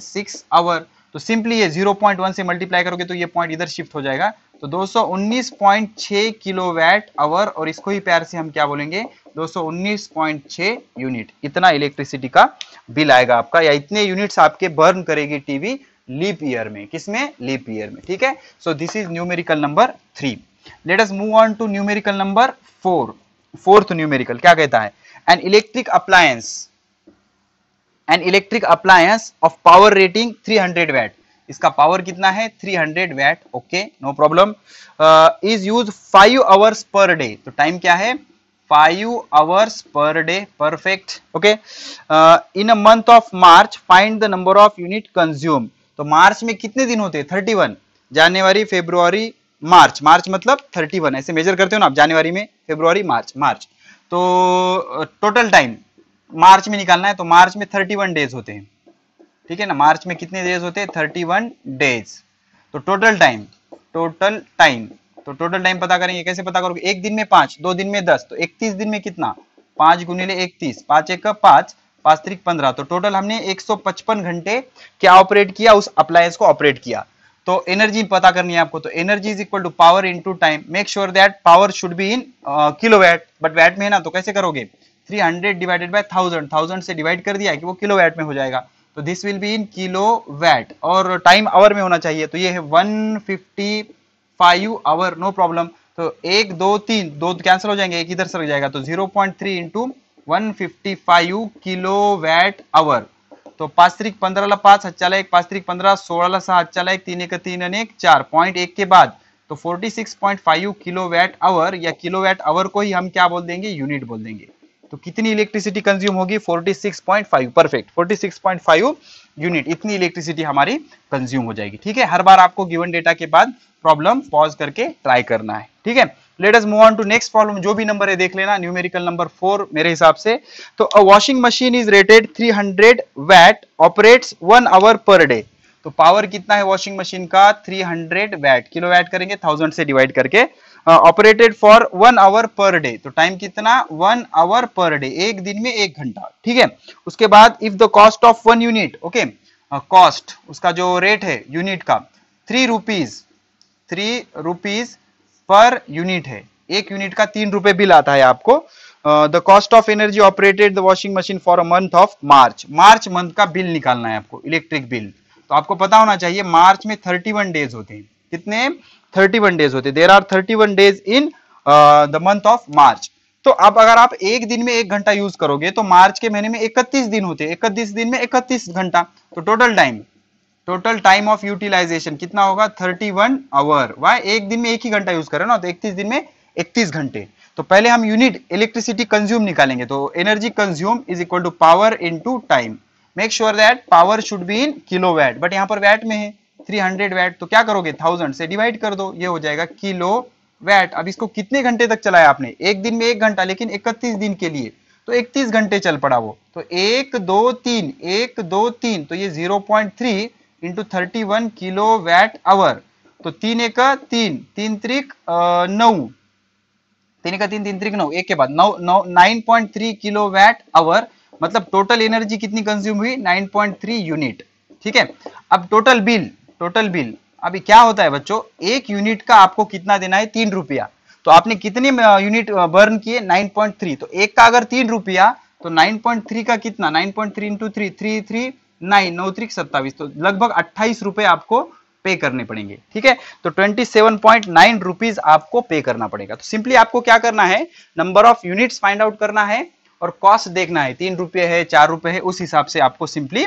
six hour तो सिंपली ये वन से मल्टीप्लाई करोगे तो ये पॉइंट इधर शिफ्ट हो जाएगा तो दो उन्नीस छ किलो वैट आवर और इसको ही प्यार से हम क्या बोलेंगे दो सौ उन्नीस पॉइंट छ यूनिट इतना इलेक्ट्रिसिटी का बिल आएगा आपका या इतने यूनिट्स आपके बर्न करेगी टीवी लीप ईयर में किसमें लीप ईयर में ठीक है so this is numerical number three let us move on to numerical number four fourth numerical क्या कहता है an electric appliance an electric appliance of power rating 300 hundred watt इसका power कितना है 300 hundred watt okay no problem is use five hours per day तो time क्या है five hours per day perfect okay in a month of March find the number of unit consume तो मार्च में कितने दिन होते हैं थर्टी वन जनवरी फेब्रुवरी मार्च मार्च मतलब 31 ऐसे मेजर करते हो ना आप जनवरी में फेब्रुवरी मार्च मार्च तो टोटल टाइम मार्च में निकालना है तो मार्च में 31 डेज होते हैं ठीक है ना मार्च में कितने डेज होते हैं 31 डेज तो टोटल टाइम टोटल टाइम तो टोटल टाइम पता करेंगे कैसे पता करोगे एक दिन में पांच दो दिन में दस तो इकतीस दिन में कितना पांच गुनीले इकतीस पांच एक पांच पांच त्रिक पंद्रह तो टोटल हमने 155 घंटे क्या ऑपरेट किया उस अप्लायंस को ऑपरेट किया तो एनर्जी पता करनी है आपको तो energy is equal to power to time make sure that power should be in kilo watt but watt में है ना तो कैसे करोगे 300 डिवाइडेड बाय 1000 1000 से डिवाइड कर दिया कि वो किलो वैट में हो जाएगा तो this will be in kilo watt और टाइम आवर में होना चाहिए तो ये है फाइव आवर नो प्रॉब्लम तो एक दो तीन दो कैंसिल तो हो जाएंगे एक इधर से लग जाएगा तो zero point three into kilo watt hour तो पाच पंद्रह पंधराला पांच हच्चा एक पाच त्रिक पंधरा सोळाला सा हच्चा एक तीन एक तीन आणि एक चार पॉइंट एक के बाद तो 46.5 वैट आवर या वैट आवर को ही हम क्या बोल देंगे यूनिट बोल देंगे तो कितनी इलेक्ट्रिसिटी कंज्यूम होगी 46.5 परफेक्ट 46.5 यूनिट इतनी इलेक्ट्रिसिटी हमारी कंज्यूम हो जाएगी ठीक है हर बार आपको गिवन डेटा के बाद प्रॉब्लम पॉज करके ट्राई करना है ठीक है let us move on to next problem जो भी नंबर है देख लेना न्यूमेरिकल नंबर फोर मेरे हिसाब से तो a washing machine is rated 300 watt operates one hour per day तो पावर कितना है वॉशिंग मशीन का 300 वैट किलो वैट करेंगे थाउजेंड से डिवाइड करके operated for one hour per day तो टाइम कितना वन आवर पर डे एक दिन में एक घंटा ठीक है उसके बाद if the cost of one unit okay cost उसका जो रेट है यूनिट का three rupees three rupees per unit है एक यूनिट का तीन रुपए बिल आता है आपको the cost of energy operated the washing machine for a month of March March month का बिल निकालना है आपको इलेक्ट्रिक बिल तो आपको पता होना चाहिए मार्च में थर्टी वन डेज होते हैं कितने थर्टी वन डेज होते हैं there are thirty one days in the month of March तो अब अगर आप एक दिन में एक घंटा यूज करोगे तो मार्च के महीने में इकतीस दिन होते हैं इकतीस दिन में इकतीस घंटा तो total time total time of utilization कितना होगा 31 वन आवर वाई एक दिन में एक ही घंटा यूज करें ना तो 31 दिन में 31 घंटे तो पहले हम यूनिट इलेक्ट्रिसिटी कंज्यूम निकालेंगे तो energy consume is equal to power into time make sure that power should be in kilo watt but यहाँ पर वैट में है 300 वैट तो क्या करोगे थाउजेंड से डिवाइड कर दो ये हो जाएगा किलो वैट अब इसको कितने घंटे तक चलाया आपने एक दिन में एक घंटा लेकिन इकतीस दिन के लिए तो 31 घंटे चल पड़ा वो तो एक दो तीन एक दो तीन तो ये 0.3 into thirty one kilo watt hour तो तीन एक तीन तीन त्रिक नौ तीन एक तीन तीन त्रिक नौ एक के बाद नौ नौ nine point three kilo watt hour मतलब टोटल एनर्जी कितनी कंज्यूम हुई नाइन पॉइंट थ्री यूनिट ठीक है अब टोटल बिल टोटल बिल अभी क्या होता है बच्चों एक यूनिट का आपको कितना देना है तीन रुपया तो आपने कितने यूनिट बर्न किए 9.3 तो एक का अगर तीन रुपया तो 9.3 का कितना 9.3 point three into three three three nine नौ त्रिक सत्तावीस तो लगभग अट्ठाईस रुपए आपको पे करने पड़ेंगे ठीक है तो twenty seven point nine rupees आपको पे करना पड़ेगा तो सिंपली आपको क्या करना है number of units find out करना है और कॉस्ट देखना है तीन रुपये है चार रुपये है उस हिसाब से आपको सिंपली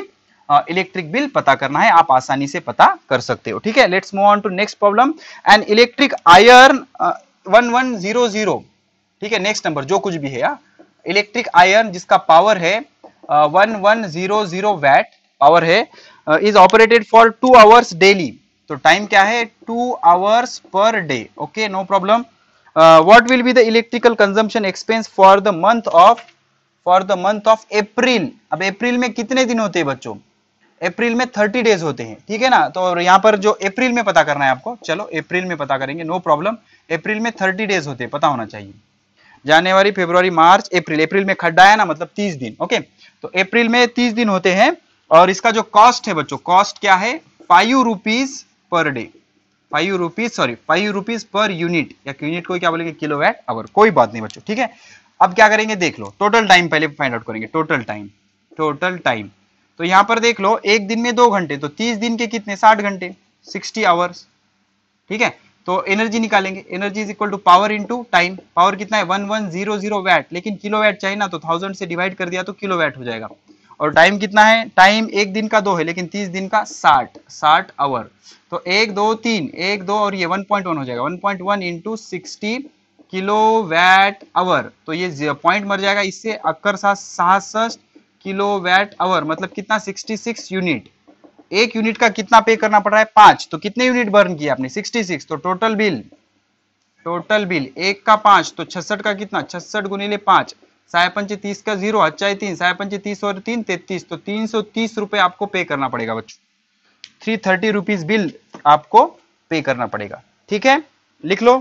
इलेक्ट्रिक बिल पता करना है आप आसानी से पता कर सकते हो ठीक है let's move on to next problem and electric iron one one zero zero ठीक है नेक्स्ट नंबर जो कुछ भी है इलेक्ट्रिक आयर जिसका पावर है one one zero zero watt power है is operated for two hours daily तो टाइम क्या है two hours per day okay no problem what will be the electrical consumption expense for the month of for the month of April अब April में कितने दिन होते हैं बच्चों अप्रैल में 30 डेज होते हैं ठीक है ना तो यहाँ पर जो अप्रैल में पता करना है आपको चलो अप्रैल में पता करेंगे नो प्रॉब्लम अप्रैल में 30 डेज होते हैं पता होना चाहिए जनवरी फरवरी मार्च अप्रैल अप्रैल में खड्डा है ना मतलब 30 दिन ओके तो अप्रैल में 30 दिन होते हैं और इसका जो कॉस्ट है बच्चों कॉस्ट क्या है five rupees per day five rupees sorry five rupees per unit या यूनिट को क्या बोलेंगे किलो वैट आवर कोई बात नहीं बच्चों ठीक है अब क्या करेंगे देख लो टोटल टाइम पहले फाइंड आउट करेंगे टोटल टाइम टोटल टाइम तो यहां पर देख लो एक दिन में दो घंटे तो तीस दिन के कितने साठ घंटे सिक्सटी आवर्स ठीक है तो एनर्जी निकालेंगे energy is equal to power to time power कितना है one one zero zero watt लेकिन किलो वैट चाहिए ना तो थाउजेंड से डिवाइड कर दिया तो किलो वैट हो जाएगा और टाइम कितना है टाइम एक दिन का दो है लेकिन तीस दिन का साठ साठ आवर तो एक दो तीन एक दो और ये वन पॉइंट वन हो जाएगा one point one into sixty kilo watt hour तो ये पॉइंट मर जाएगा इससे अक्कर सासठ किलो वैट आवर मतलब कितना सिक्सटी सिक्स यूनिट एक यूनिट का कितना पे करना पड़ रहा है पांच तो कितने यूनिट बर्न किया आपने सिक्सटी सिक्स तो टोटल बिल टोटल बिल एक का पांच तो छसठ का कितना छसठ गुनीले पांच साढ़े पंचे तीस का जीरो अच्छा तीन साढ़े पंचे तीस और तीन तैतीस तो तीन सौ तीस रुपए आपको पे करना पड़ेगा बच्चों थ्री थर्टी रुपीज बिल आपको पे करना पड़ेगा ठीक है लिख लो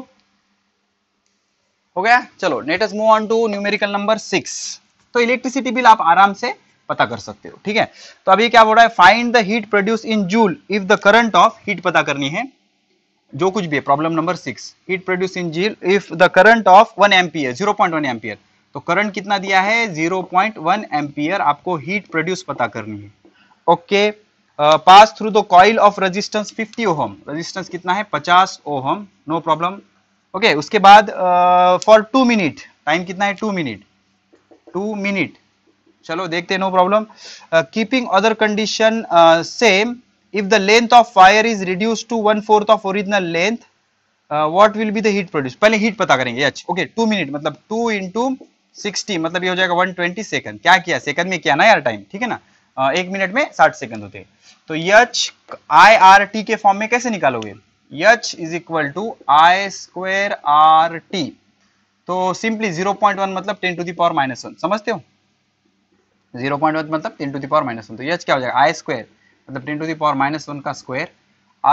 हो गया चलो latest move on to numerical number six तो इलेक्ट्रिसिटी बिल आप आराम से पता कर सकते हो ठीक है तो अभी क्या बोल रहा है find the heat produce in joule if the current of heat पता करनी है जो कुछ भी है problem number six heat produce in joule if the current of one ampere zero point one ampere तो करंट कितना दिया है 0.1 पॉइंट एम्पियर आपको हीट प्रोड्यूस पता करनी है okay pass through the coil of resistance 50 ohm resistance कितना है 50 ओहम नो प्रॉब्लम ओके उसके बाद फॉर टू मिनट टाइम कितना है टू मिनट टू मिनट चलो देखते हैं no problem keeping other condition same if the length of fire is reduce to one fourth of original length what will be the heat produce पहले heat पता करेंगे अच्छा okay two minute मतलब two into sixty मतलब ये हो जाएगा one twenty second क्या किया सेकंड में किया ना यार टाइम ठीक है ना एक मिनट में साठ सेकंड होते तो यच आई आर टी के फॉर्म में कैसे निकालोगे H is equal to I square R T तो सिंपली जीरो पॉइंट वन मतलब ten to the power minus one समझते हो जीरो पॉइंट वन मतलब ten to the power minus one तो यच क्या हो जाएगा आई स्क्वेयर मतलब ten to the power minus one का स्क्वेयर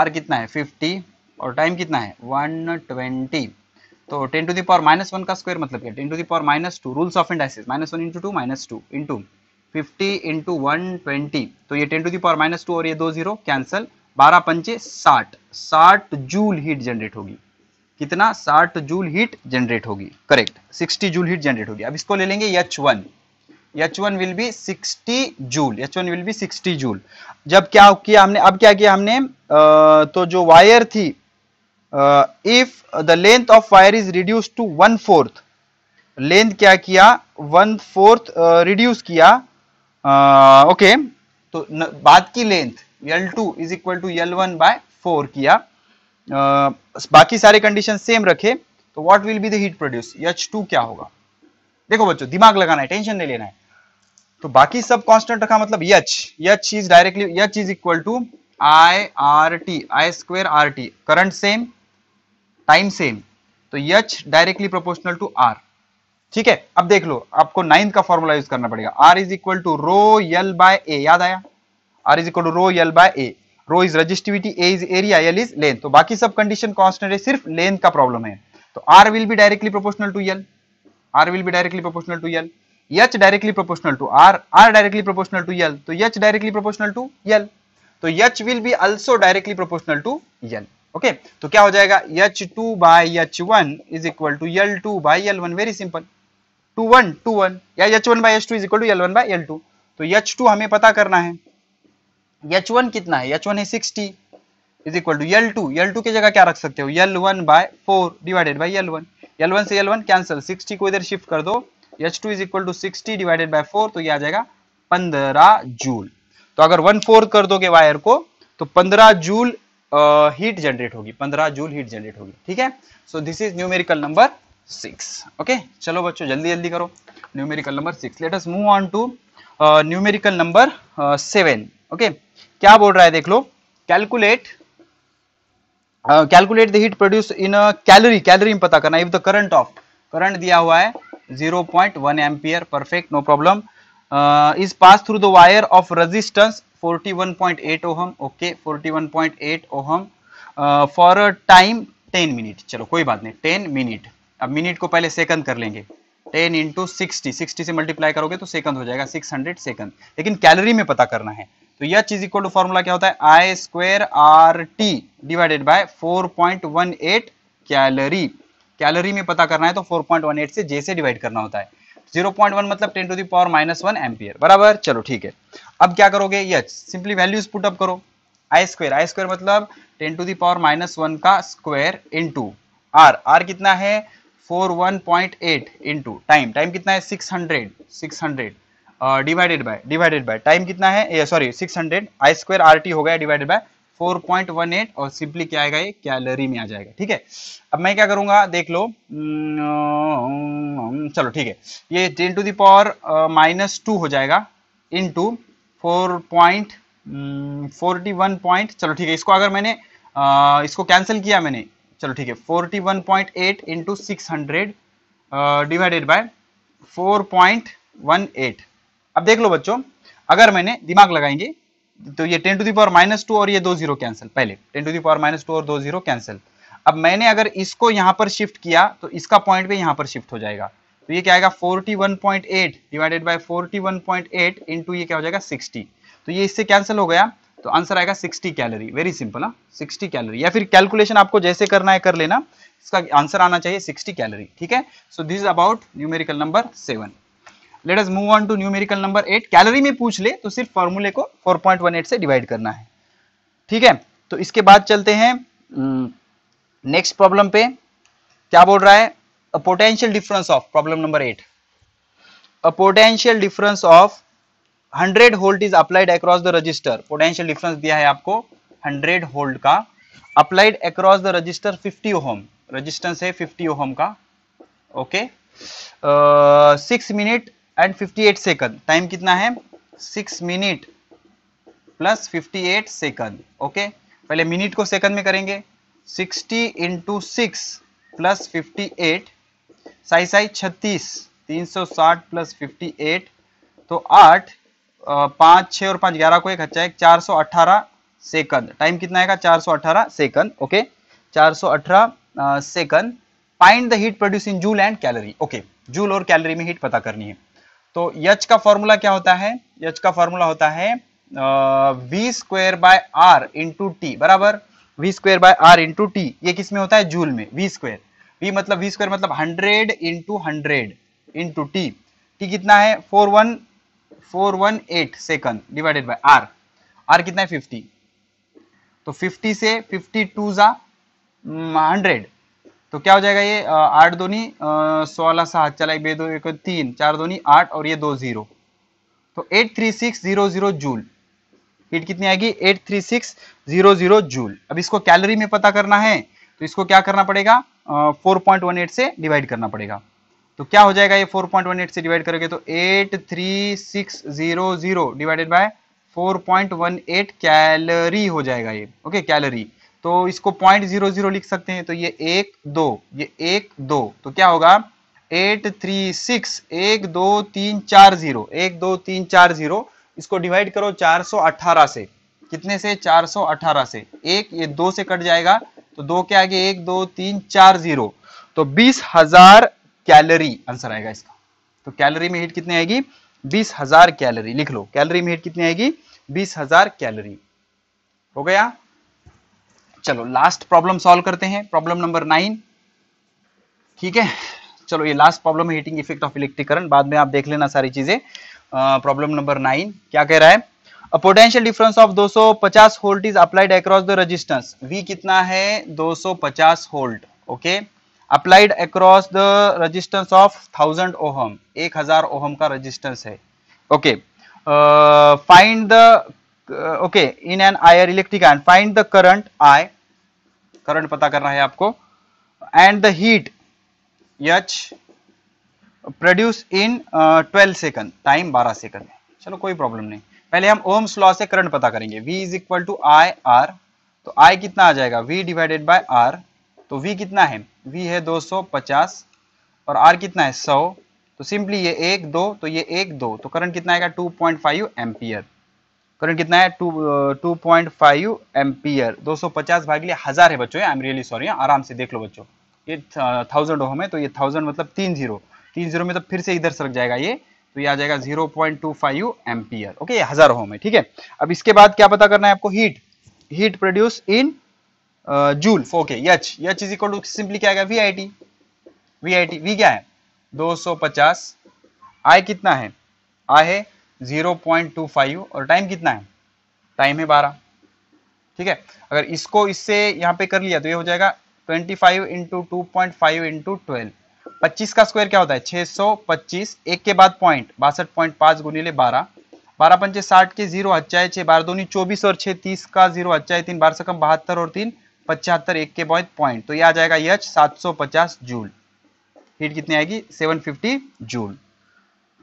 आर कितना है फिफ्टी और टाइम कितना है वन ट्वेंटी तो ten to the power minus one का स्क्वायर मतलब क्या ten to the power minus two rules of indices minus one into two minus two into fifty into one twenty तो ये ten to the power minus two और ये दो zero cancel बारह पंचे साठ साठ जूल हीट जनरेट होगी कितना साठ जूल हीट जनरेट होगी correct sixty joule heat generate होगी अब इसको ले लेंगे H one H one will be sixty joule H one will be sixty joule जब क्या किया हमने अब क्या किया हमने आ, तो जो वायर थी uh, if the length of wire is reduced to one fourth length क्या किया वन फोर्थ रिड्यूस किया ओके uh, okay, तो न, बाद की length L two is equal to L one by four किया uh, बाकी सारे कंडीशन सेम रखे तो what will be the heat produce H two क्या होगा देखो बच्चों दिमाग लगाना है टेंशन नहीं लेना है तो बाकी सब कांस्टेंट रखा मतलब H H is directly H is equal to I R T I square R T current same time same तो H directly proportional to R ठीक है अब देख लो आपको नाइन्थ का फॉर्मूला यूज करना पड़ेगा R is equal to rho L by A याद आया R is equal to rho L by A rho is resistivity A is area L is length तो बाकी सब कंडीशन कॉन्स्टेंट है सिर्फ लेंथ का प्रॉब्लम है तो R will be directly proportional to L R will be directly proportional to L H directly proportional to R R directly proportional to L तो H directly proportional to L तो H will be also directly proportional to L okay तो क्या हो जाएगा H two by H one is equal to L two by L one very simple two one two one या H one by H two is equal to L one by L two तो H two हमें पता करना है H one कितना है H one है sixty is equal to L two L two की जगह क्या रख सकते हो L one by four divided by L one L one से एल वन कैंसिल सिक्सटी को इधर शिफ्ट कर दो H two is equal to sixty divided by four तो ये आ जाएगा पंद्रह जूल तो अगर वन फोर कर दोगे वायर को तो पंद्रह जूल हीट जनरेट होगी 15 जूल हीट जनरेट होगी ठीक है so this is numerical number six okay चलो बच्चों जल्दी जल्दी करो numerical number six let us move on to numerical number seven okay क्या बोल रहा है देख लो calculate calculate the heat produce in calorie calorie में पता करना if the current of current दिया हुआ है 0.1 ampere perfect no problem is pass through the wire of resistance 41.8 ohm okay 41.8 ohm for a time 10 minute चलो कोई बात नहीं 10 मिनट अब मिनट को पहले सेकंड कर लेंगे 10 इंटू सिक्सटी सिक्सटी से मल्टीप्लाई करोगे तो सेकंड हो जाएगा 600 हंड्रेड सेकंड लेकिन कैलोरी में पता करना है तो यह चीज इक्वल टू फॉर्मूला क्या होता है I square R T divided by 4.18 calorie calorie में पता करना है तो 4.18 से जे से डिवाइड करना होता है जीरो पॉइंट वन मतलब ten to the power minus one ampere बराबर चलो ठीक है अब क्या करोगे ये सिंपली वैल्यूज पुट अप करो आई स्क्वायर आई स्क्वायर मतलब ten to the power minus one का square into R R कितना है four one point eight into time time कितना है six hundred six hundred divided by divided by time कितना है sorry six hundred I square R T हो गया divided by 4.18 और सिंपली क्या आएगा ये कैलोरी में आ जाएगा ठीक है अब मैं क्या करूंगा देख लो हम्म, चलो ठीक है ये ten to the power minus two हो जाएगा into four point hmm, forty one point चलो ठीक है इसको अगर मैंने आ, इसको कैंसिल किया मैंने चलो ठीक है forty one point eight into six hundred divided by four point one eight अब देख लो बच्चों अगर मैंने दिमाग लगाएंगे तो ये ten to the power minus two और ये दो जीरो कैंसिल पहले ten to the power minus two और दो जीरो कैंसिल अब मैंने अगर इसको यहाँ पर शिफ्ट किया तो इसका पॉइंट भी यहाँ पर शिफ्ट हो जाएगा तो ये क्या आएगा 41.8 डिवाइडेड बाय 41.8 इनटू ये क्या हो जाएगा 60 तो ये इससे कैंसिल हो गया तो आंसर आएगा 60 कैलोरी वेरी सिंपल ना 60 कैलोरी या फिर कैलकुलेशन आपको जैसे करना है कर लेना इसका आंसर आना चाहिए 60 कैलोरी ठीक है so this about numerical number seven let us move on to numerical number eight calorie में पूछ ले तो सिर्फ फॉर्मूले को 4.18 से डिवाइड करना है ठीक है तो इसके बाद चलते हैं नेक्स्ट प्रॉब्लम हम्म, पे क्या बोल रहा है a potential difference of problem number eight a potential difference of 100 volt is applied across the resistor potential difference दिया है आपको हंड्रेड होल्ट का applied across the resistor fifty ohm resistance है फिफ्टी ओहम का okay six minute and 58 second time कितना है six minute plus 58 second okay पहले minute को सेकंड में करेंगे 60 into six plus fifty eight साई साई छत्तीस तीन सौ साठ प्लस फिफ्टी एट तो आठ पाँच छः और पाँच ग्यारह को एक अच्छा है चार सौ अट्ठारह सेकंड टाइम कितना आएगा चार सौ अट्ठारह सेकंड ओके चार सौ अठारह second find the heat produce in joule and calorie okay joule और कैलोरी में हीट पता करनी है तो यच का फॉर्मूला क्या होता है यच का फॉर्मूला होता है V square by R into T बराबर V square by R into T ये किस में होता है जूल में वी स्क्वेयर वी मतलब वी स्क्वेयर मतलब hundred into hundred into T T कितना है four one four one eight second divided by R R कितना है फिफ्टी तो फिफ्टी से फिफ्टी टू जा हंड्रेड हम्म, तो क्या हो जाएगा ये आठ दूनी सोलह सात चला एक बे दो एक तीन चार दो आठ और ये दो जीरो तो eight three six zero zero joule heat कितनी आएगी eight three six zero zero joule अब इसको कैलोरी में पता करना है तो इसको क्या करना पड़ेगा फोर पॉइंट वन एट से डिवाइड करना पड़ेगा तो क्या हो जाएगा ये फोर पॉइंट वन एट से डिवाइड करोगे तो eight three six zero zero divided by four point one eight calorie हो जाएगा ये ओके कैलरी तो इसको पॉइंट जीरो जीरो लिख सकते हैं तो ये एक दो ये एक दो तो क्या होगा एट थ्री सिक्स एक दो तीन चार जीरो एक दो तीन चार जीरो इसको डिवाइड करो चार सौ अठारह से कितने से चार सौ अठारह से एक ये दो से कट जाएगा तो दो के आगे एक दो तीन चार जीरो तो बीस हजार कैलोरी आंसर आएगा इसका तो कैलोरी में हिट कितनी आएगी बीस हजार कैलोरी लिख लो कैलोरी में हिट कितनी आएगी बीस हजार कैलोरी हो गया चलो लास्ट प्रॉब्लम सॉल्व करते हैं प्रॉब्लम नंबर नाइन ठीक है चलो ये लास्ट प्रॉब्लम है हीटिंग इफेक्ट ऑफ इलेक्ट्रिक बाद में आप देख लेना सारी चीजें प्रॉब्लम नंबर नाइन क्या कह रहा है अ पोटेंशियल डिफरेंस ऑफ 250 सौ volt is applied across the resistance V कितना है 250 सौ volt okay applied across the resistance of thousand ohm एक हजार ओहम का रजिस्टेंस है okay find the okay in an iron electric and find the current I current पता करना है आपको and the heat H produce in twelve second time बारह second है चलो कोई प्रॉब्लम नहीं पहले हम ओम्स लॉ से करंट पता करेंगे V is equal to I R तो I कितना आ जाएगा V डिवाइडेड बाय R तो V कितना है V है 250 और R कितना है 100 तो सिंपली ये एक दो तो ये एक दो तो करंट कितना आएगा 2.5 पॉइंट एम्पियर करंट कितना है टू पॉइंट फाइव एम्पियर दो सौ पचास भाग लिया हज़ार है बच्चों आई एम रियली सॉरी आराम से देख लो बच्चों ये थाउजेंड uh, ओहम है तो ये थाउजेंड मतलब तीन जीरो तीन जीरो में तो फिर से इधर सरक जाएगा ये तो ये आ जाएगा zero point two five ampere okay हज़ार ओहम है ठीक है अब इसके बाद क्या पता करना है आपको heat heat produce in joule okay H H is equal to simply क्या आएगा V I T V I T V क्या है 250 आई कितना है आई है 0.25 और टाइम कितना है टाइम है 12 ठीक है अगर इसको इससे यहाँ पे कर लिया तो ये हो जाएगा 25 five into two point five into twelve पच्चीस का स्क्वायर क्या होता है 625 एक के बाद पॉइंट बासठ पॉइंट पाँच गुनीले बारह बारह पंचे साठ के जीरो अच्छा छः बारह दोनों चौबीस और छः तीस का जीरो अच्छा है तीन बारह से कम बहत्तर और तीन पचहत्तर एक के बाद पॉइंट तो ये आ जाएगा यच पचास जूल हीट कितनी आएगी 750 जूल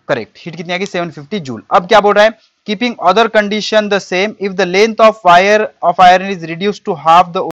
करेक्ट हीट कितनी आएगी फिफ्टी जूल अब क्या बोल रहा है keeping other condition the same if the length of wire of iron is reduce to half the